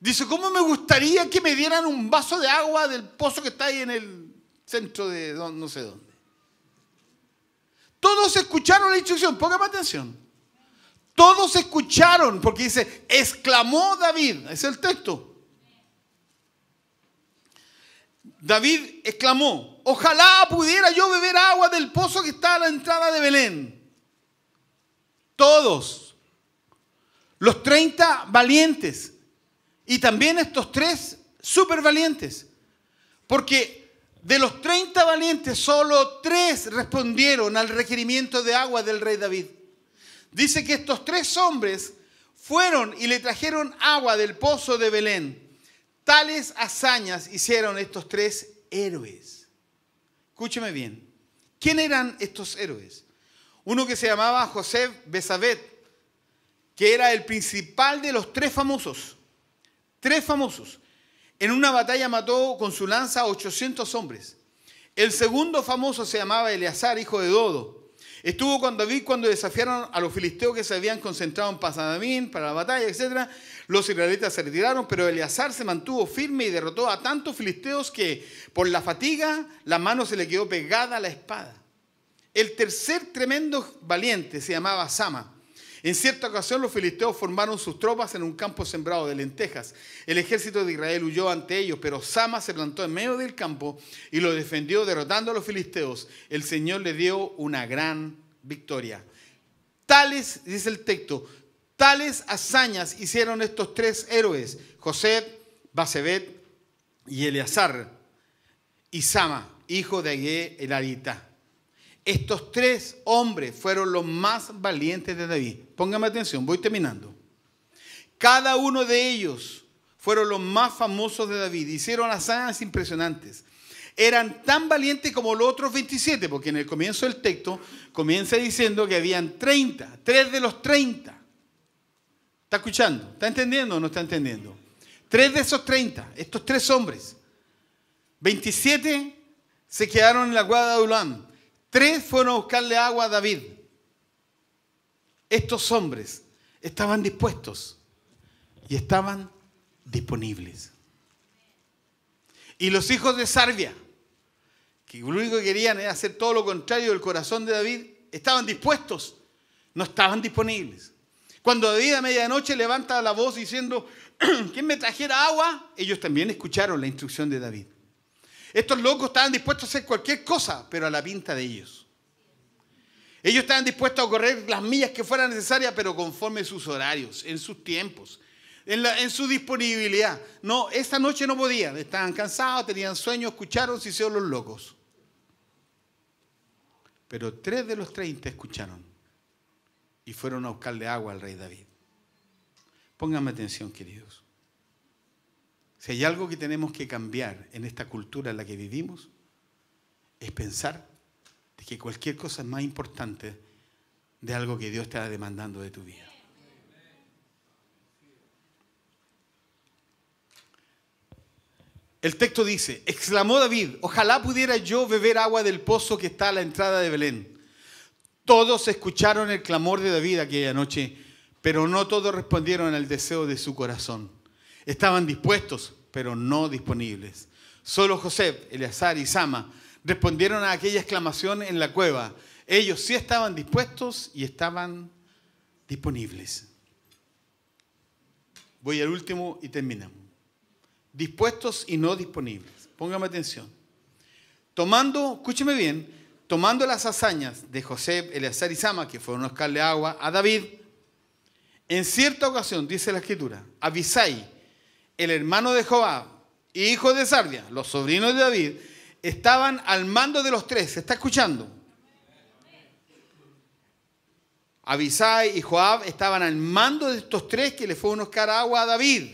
Dice, ¿cómo me gustaría que me dieran un vaso de agua del pozo que está ahí en el centro de no sé dónde. Todos escucharon la instrucción, póngame atención. Todos escucharon, porque dice, exclamó David, es el texto. David exclamó, ojalá pudiera yo beber agua del pozo que está a la entrada de Belén. Todos, los 30 valientes y también estos tres super valientes, porque de los 30 valientes, solo tres respondieron al requerimiento de agua del rey David. Dice que estos tres hombres fueron y le trajeron agua del pozo de Belén. Tales hazañas hicieron estos 3 héroes. Escúcheme bien. ¿Quién eran estos héroes? Uno que se llamaba José Besabet, que era el principal de los tres famosos. Tres famosos. En una batalla mató con su lanza a 800 hombres. El segundo famoso se llamaba Eleazar, hijo de Dodo. Estuvo con David cuando desafiaron a los filisteos que se habían concentrado en Pasadamín para la batalla, etc. Los israelitas se retiraron, pero Eleazar se mantuvo firme y derrotó a tantos filisteos que por la fatiga la mano se le quedó pegada a la espada. El tercer tremendo valiente se llamaba Sama. En cierta ocasión los filisteos formaron sus tropas en un campo sembrado de lentejas. El ejército de Israel huyó ante ellos, pero Sama se plantó en medio del campo y lo defendió derrotando a los filisteos. El Señor le dio una gran victoria. Tales, dice el texto, tales hazañas hicieron estos tres héroes, José, Basebet y Eleazar, y Sama, hijo de Agué el estos tres hombres fueron los más valientes de David. Póngame atención, voy terminando. Cada uno de ellos fueron los más famosos de David. Hicieron las hazañas impresionantes. Eran tan valientes como los otros 27, porque en el comienzo del texto comienza diciendo que habían 30, tres de los 30. ¿Está escuchando? ¿Está entendiendo o no está entendiendo? Tres de esos 30, estos tres hombres, 27 se quedaron en la guarda de Ulán. Tres fueron a buscarle agua a David. Estos hombres estaban dispuestos y estaban disponibles. Y los hijos de Sarvia, que lo único que querían era hacer todo lo contrario del corazón de David, estaban dispuestos, no estaban disponibles. Cuando David a medianoche levanta la voz diciendo, ¿quién me trajera agua? Ellos también escucharon la instrucción de David. Estos locos estaban dispuestos a hacer cualquier cosa, pero a la pinta de ellos. Ellos estaban dispuestos a correr las millas que fueran necesarias, pero conforme sus horarios, en sus tiempos, en, su disponibilidad. No, esta noche no podían, estaban cansados, tenían sueños, escucharon, se hicieron los locos. Pero tres de los treinta escucharon y fueron a buscarle agua al rey David. Pónganme atención, queridos. Si hay algo que tenemos que cambiar en esta cultura en la que vivimos, es pensar de que cualquier cosa es más importante de algo que Dios está demandando de tu vida. El texto dice, exclamó David, ojalá pudiera yo beber agua del pozo que está a la entrada de Belén. Todos escucharon el clamor de David aquella noche, pero no todos respondieron al deseo de su corazón. Estaban dispuestos, pero no disponibles. Solo José, Eleazar y Sama respondieron a aquella exclamación en la cueva. Ellos sí estaban dispuestos y estaban disponibles. Voy al último y terminamos. Dispuestos y no disponibles. Póngame atención. Tomando, escúcheme bien, tomando las hazañas de José, Eleazar y Sama, que fueron a buscarle agua a David, en cierta ocasión, dice la escritura, Abisai, el hermano de Joab, hijo de Sardia, los sobrinos de David, estaban al mando de los tres. ¿Se está escuchando? Abisai y Joab estaban al mando de estos tres que le fueron a buscar agua a David.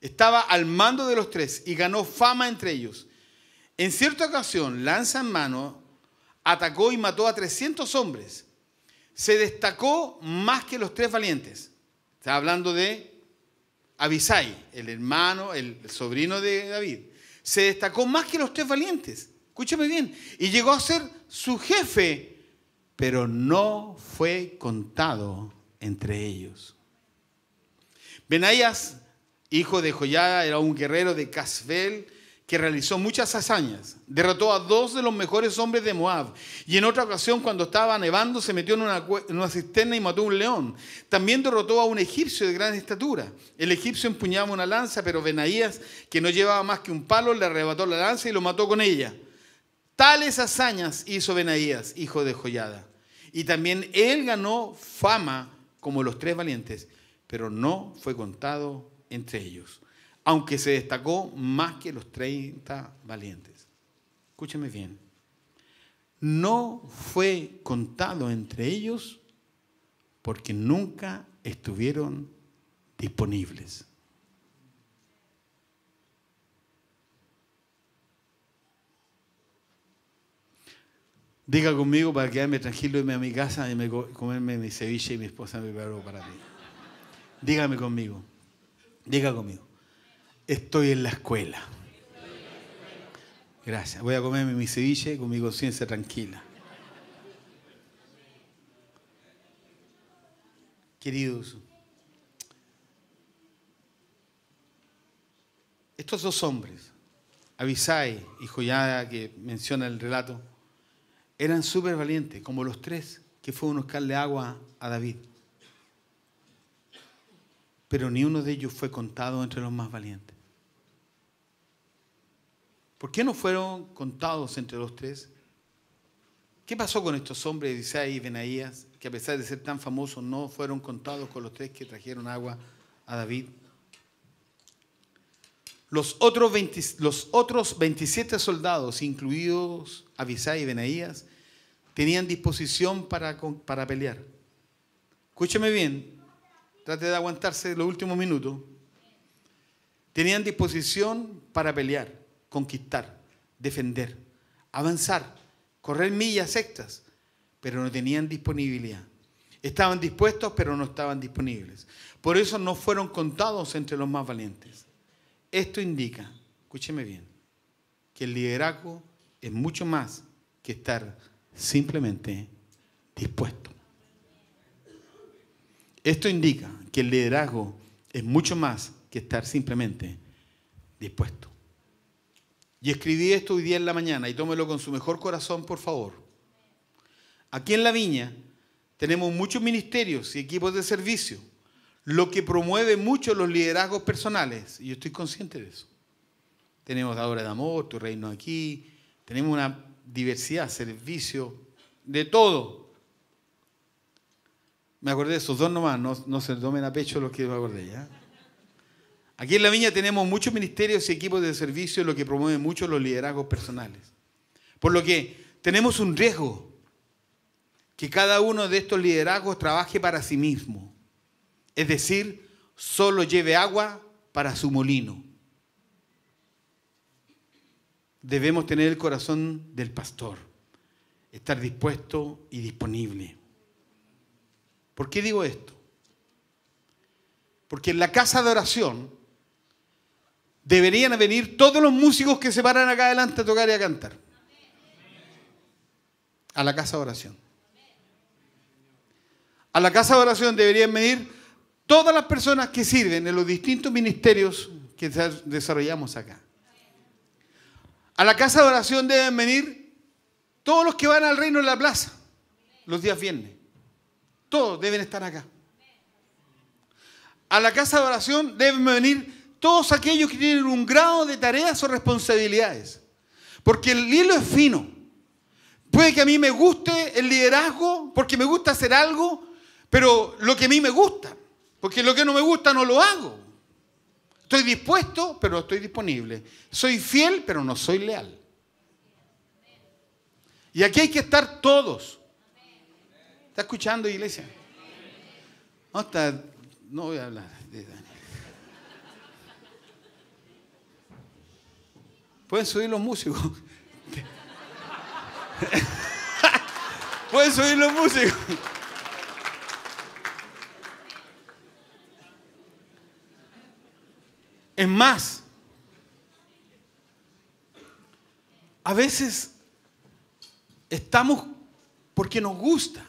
Estaba al mando de los tres y ganó fama entre ellos. En cierta ocasión, lanza en mano, atacó y mató a 300 hombres. Se destacó más que los tres valientes. Está hablando de Abisai, el hermano, el sobrino de David, se destacó más que los tres valientes. Escúchame bien. Y llegó a ser su jefe, pero no fue contado entre ellos. Benayas, hijo de Joyada, era un guerrero de Casbel, que realizó muchas hazañas. Derrotó a dos de los mejores hombres de Moab. Y en otra ocasión, cuando estaba nevando, se metió en una, cisterna y mató a un león. También derrotó a un egipcio de gran estatura. El egipcio empuñaba una lanza, pero Benaías, que no llevaba más que un palo, le arrebató la lanza y lo mató con ella. Tales hazañas hizo Benaías, hijo de Joyada. Y también él ganó fama como los tres valientes, pero no fue contado entre ellos aunque se destacó más que los 30 valientes. Escúcheme bien. No fue contado entre ellos porque nunca estuvieron disponibles. Diga conmigo para quedarme tranquilo, y irme a mi casa y me comerme mi ceviche y mi esposa me preparó para ti. Dígame conmigo. Diga conmigo. Estoy en la escuela. Gracias. Voy a comerme mi ceviche con mi conciencia tranquila. Queridos, estos dos hombres, Abisai y Joyada, que menciona el relato, eran súper valientes, como los tres que fueron a buscarle agua a David. Pero ni uno de ellos fue contado entre los más valientes. ¿Por qué no fueron contados entre los tres? ¿Qué pasó con estos hombres de y Benaías, que a pesar de ser tan famosos no fueron contados con los tres que trajeron agua a David? Los otros, los otros 27 soldados, incluidos Abisai y Benaías, tenían disposición para, para pelear. Escúcheme bien, trate de aguantarse los últimos minutos. Tenían disposición para pelear conquistar, defender, avanzar, correr millas sectas, pero no tenían disponibilidad. Estaban dispuestos, pero no estaban disponibles. Por eso no fueron contados entre los más valientes. Esto indica, escúcheme bien, que el liderazgo es mucho más que estar simplemente dispuesto. Esto indica que el liderazgo es mucho más que estar simplemente dispuesto. Y escribí esto hoy día en la mañana y tómelo con su mejor corazón, por favor. Aquí en la viña tenemos muchos ministerios y equipos de servicio, lo que promueve mucho los liderazgos personales, y yo estoy consciente de eso. Tenemos la obra de amor, tu reino aquí, tenemos una diversidad, servicio, de todo. Me acordé de esos dos nomás, no, se tomen a pecho los que me acordé ya. ¿eh? Aquí en la viña tenemos muchos ministerios y equipos de servicio, lo que promueve mucho los liderazgos personales. Por lo que tenemos un riesgo, que cada uno de estos liderazgos trabaje para sí mismo. Es decir, solo lleve agua para su molino. Debemos tener el corazón del pastor, estar dispuesto y disponible. ¿Por qué digo esto? Porque en la casa de oración deberían venir todos los músicos que se paran acá adelante a tocar y a cantar. A la casa de oración. A la casa de oración deberían venir todas las personas que sirven en los distintos ministerios que desarrollamos acá. A la casa de oración deben venir todos los que van al reino en la plaza los días viernes. Todos deben estar acá. A la casa de oración deben venir todos aquellos que tienen un grado de tareas o responsabilidades. Porque el hilo es fino. Puede que a mí me guste el liderazgo, porque me gusta hacer algo, pero lo que a mí me gusta, porque lo que no me gusta no lo hago. Estoy dispuesto, pero estoy disponible. Soy fiel, pero no soy leal. Y aquí hay que estar todos. ¿Está escuchando, iglesia? No, no voy a hablar. Pueden subir los músicos. Pueden subir los músicos. Es más, a veces estamos porque nos gusta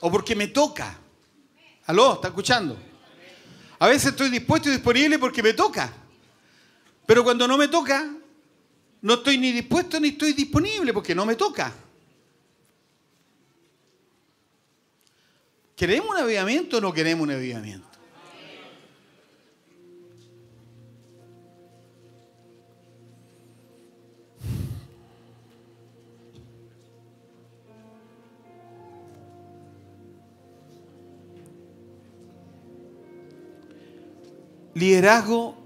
o porque me toca. ¿Aló? ¿Está escuchando? A veces estoy dispuesto y disponible porque me toca. Pero cuando no me toca, no estoy ni dispuesto ni estoy disponible porque no me toca. ¿Queremos un avivamiento o no queremos un avivamiento? Liderazgo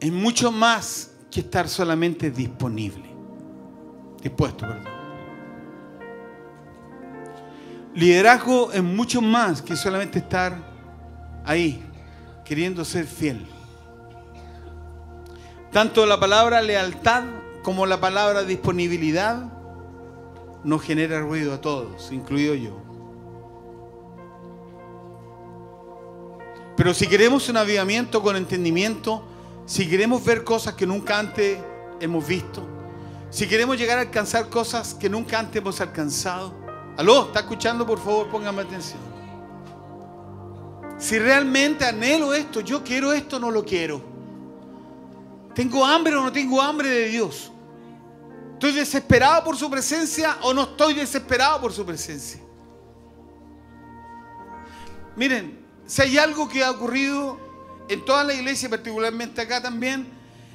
es mucho más que estar solamente disponible. Dispuesto, perdón. Liderazgo es mucho más que solamente estar ahí, queriendo ser fiel. Tanto la palabra lealtad como la palabra disponibilidad nos genera ruido a todos, incluido yo. Pero si queremos un avivamiento con entendimiento, si queremos ver cosas que nunca antes hemos visto, si queremos llegar a alcanzar cosas que nunca antes hemos alcanzado, aló, ¿está escuchando? Por favor, póngame atención. Si realmente anhelo esto, yo quiero esto, no lo quiero. ¿Tengo hambre o no tengo hambre de Dios? ¿Estoy desesperado por su presencia o no estoy desesperado por su presencia? Miren, si hay algo que ha ocurrido en toda la iglesia, particularmente acá también,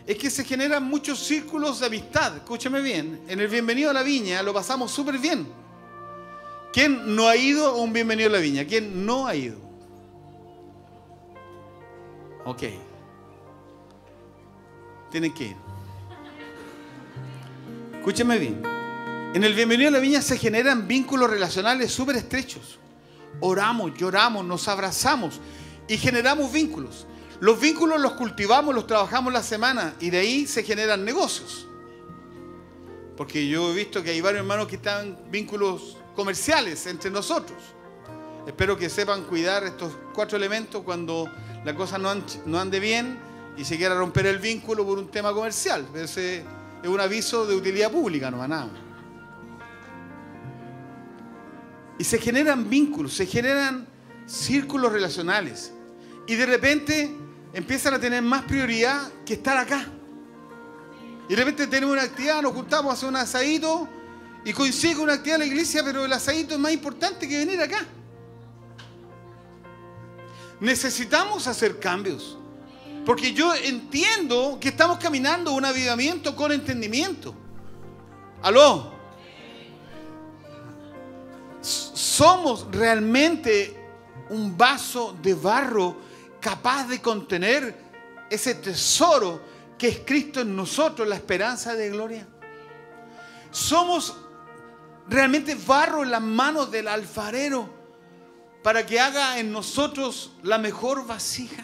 es que se generan muchos círculos de amistad. Escúchame bien, en el Bienvenido a la Viña lo pasamos súper bien. ¿Quién no ha ido a un Bienvenido a la Viña? ¿Quién no ha ido? Ok. Tienen que ir. Escúchame bien. En el Bienvenido a la Viña se generan vínculos relacionales súper estrechos. Oramos, lloramos, nos abrazamos y generamos vínculos. Los vínculos los cultivamos, los trabajamos la semana y de ahí se generan negocios. Porque yo he visto que hay varios hermanos que están vínculos comerciales entre nosotros. Espero que sepan cuidar estos cuatro elementos cuando la cosa no, ande bien y se quiera romper el vínculo por un tema comercial. Ese es un aviso de utilidad pública, no va nada. Y se generan vínculos, se generan círculos relacionales. Y de repente empiezan a tener más prioridad que estar acá. Y de repente tenemos una actividad, nos juntamos a hacer un asadito y coincide con una actividad de la iglesia, pero el asadito es más importante que venir acá. Necesitamos hacer cambios. Porque yo entiendo que estamos caminando un avivamiento con entendimiento. ¿Aló? Somos realmente un vaso de barro capaz de contener ese tesoro que es Cristo en nosotros, la esperanza de gloria. Somos realmente barro en las manos del alfarero para que haga en nosotros la mejor vasija.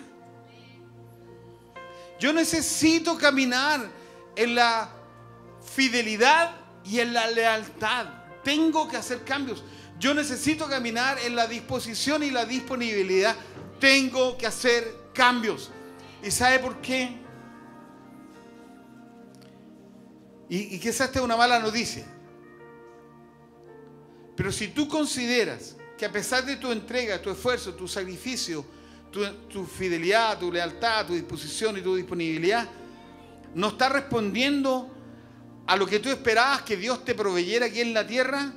Yo necesito caminar en la fidelidad y en la lealtad. Tengo que hacer cambios. Yo necesito caminar en la disposición y la disponibilidad tengo que hacer cambios. ¿Y sabe por qué? Y, que quizás esta es una mala noticia. Pero si tú consideras que a pesar de tu entrega, tu esfuerzo, tu sacrificio, tu, tu, fidelidad, tu lealtad, tu disposición y tu disponibilidad, no está respondiendo a lo que tú esperabas que Dios te proveyera aquí en la tierra,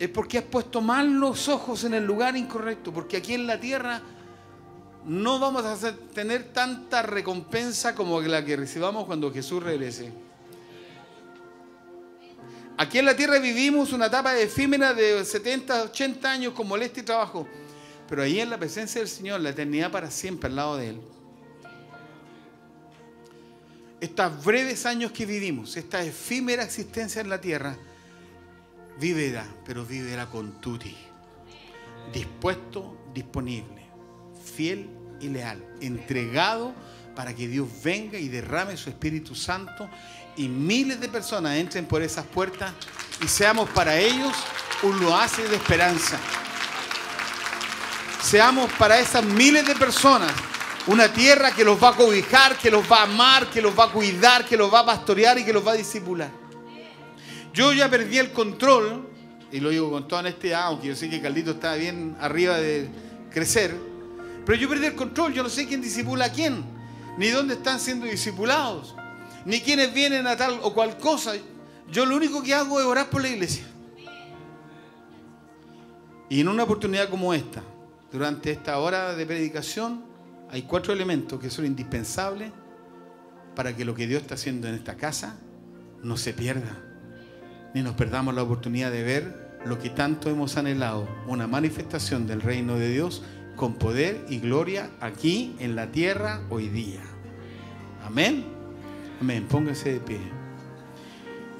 es porque has puesto mal los ojos en el lugar incorrecto, porque aquí en la tierra no vamos a tener tanta recompensa como la que recibamos cuando Jesús regrese. Aquí en la tierra vivimos una etapa efímera de 70, 80 años con molestia y trabajo, pero ahí en la presencia del Señor, la eternidad para siempre al lado de Él. Estos breves años que vivimos, esta efímera existencia en la tierra, vivirá, pero vivirá con tutti. Dispuesto, disponible, fiel y leal, entregado para que Dios venga y derrame su Espíritu Santo y miles de personas entren por esas puertas y seamos para ellos un oasis de esperanza. Seamos para esas miles de personas una tierra que los va a cobijar, que los va a amar, que los va a cuidar, que los va a pastorear y que los va a discipular. Yo ya perdí el control, y lo digo con toda honestidad, aunque yo sé que Caldito está bien arriba de crecer, pero yo perdí el control, yo no sé quién disipula a quién, ni dónde están siendo disipulados, ni quiénes vienen a tal o cual cosa. Yo lo único que hago es orar por la iglesia. Y en una oportunidad como esta, durante esta hora de predicación, hay cuatro elementos que son indispensables para que lo que Dios está haciendo en esta casa no se pierda ni nos perdamos la oportunidad de ver lo que tanto hemos anhelado, una manifestación del reino de Dios con poder y gloria aquí en la tierra hoy día. Amén. Amén. pónganse de pie.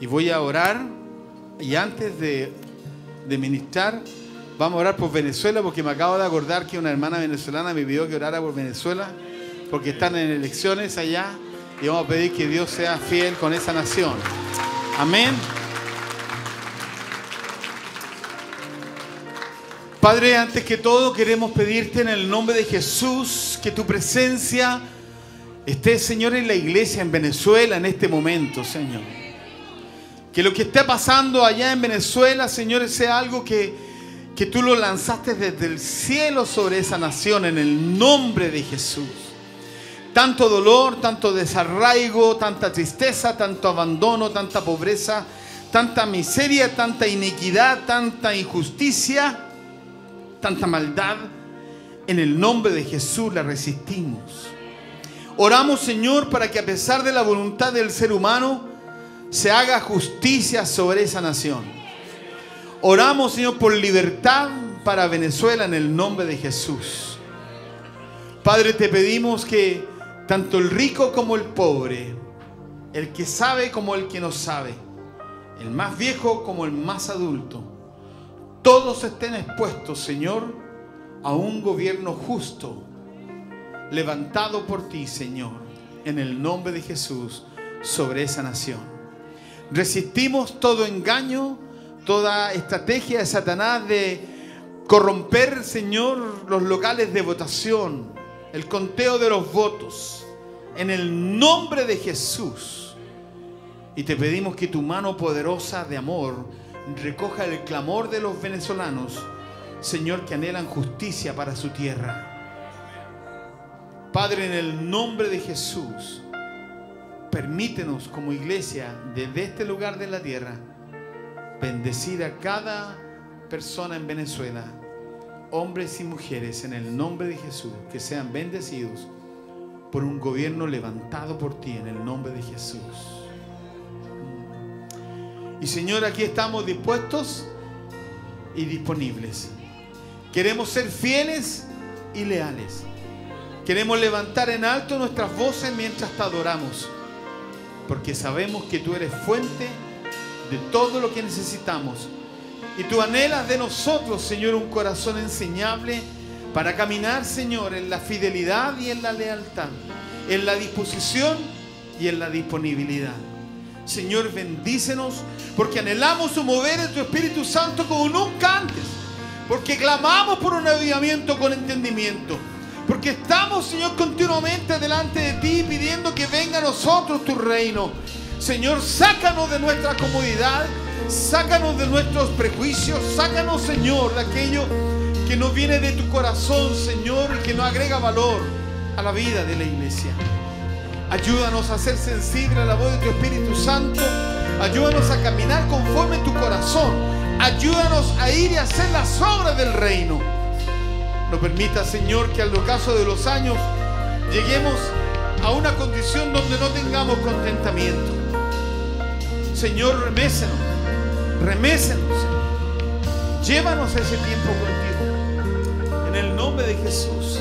Y voy a orar. Y antes de, de ministrar, vamos a orar por Venezuela, porque me acabo de acordar que una hermana venezolana me pidió que orara por Venezuela, porque están en elecciones allá. Y vamos a pedir que Dios sea fiel con esa nación. Amén. Padre, antes que todo queremos pedirte en el nombre de Jesús que tu presencia esté, Señor, en la iglesia, en Venezuela, en este momento, Señor. Que lo que esté pasando allá en Venezuela, Señor, sea algo que, que tú lo lanzaste desde el cielo sobre esa nación, en el nombre de Jesús. Tanto dolor, tanto desarraigo, tanta tristeza, tanto abandono, tanta pobreza, tanta miseria, tanta iniquidad, tanta injusticia tanta maldad, en el nombre de Jesús la resistimos. Oramos, Señor, para que a pesar de la voluntad del ser humano, se haga justicia sobre esa nación. Oramos, Señor, por libertad para Venezuela en el nombre de Jesús. Padre, te pedimos que tanto el rico como el pobre, el que sabe como el que no sabe, el más viejo como el más adulto, todos estén expuestos, Señor, a un gobierno justo, levantado por ti, Señor, en el nombre de Jesús, sobre esa nación. Resistimos todo engaño, toda estrategia de Satanás de corromper, Señor, los locales de votación, el conteo de los votos, en el nombre de Jesús. Y te pedimos que tu mano poderosa de amor recoja el clamor de los venezolanos, Señor, que anhelan justicia para su tierra. Padre, en el nombre de Jesús, permítenos como iglesia desde este lugar de la tierra bendecida a cada persona en Venezuela, hombres y mujeres, en el nombre de Jesús, que sean bendecidos por un gobierno levantado por ti en el nombre de Jesús. Y Señor, aquí estamos dispuestos y disponibles. Queremos ser fieles y leales. Queremos levantar en alto nuestras voces mientras te adoramos. Porque sabemos que tú eres fuente de todo lo que necesitamos. Y tú anhelas de nosotros, Señor, un corazón enseñable para caminar, Señor, en la fidelidad y en la lealtad, en la disposición y en la disponibilidad. Señor, bendícenos, porque anhelamos su mover en tu Espíritu Santo como nunca antes, porque clamamos por un avivamiento con entendimiento, porque estamos, Señor, continuamente delante de ti pidiendo que venga a nosotros tu reino. Señor, sácanos de nuestra comodidad, sácanos de nuestros prejuicios, sácanos, Señor, de aquello que no viene de tu corazón, Señor, y que no agrega valor a la vida de la iglesia. Ayúdanos a ser sensibles a la voz de tu Espíritu Santo. Ayúdanos a caminar conforme tu corazón. Ayúdanos a ir y hacer las obras del reino. No permita, Señor, que al ocaso de los años lleguemos a una condición donde no tengamos contentamiento. Señor, remécenos, remésenos, Señor. Llévanos ese tiempo contigo. En el nombre de Jesús.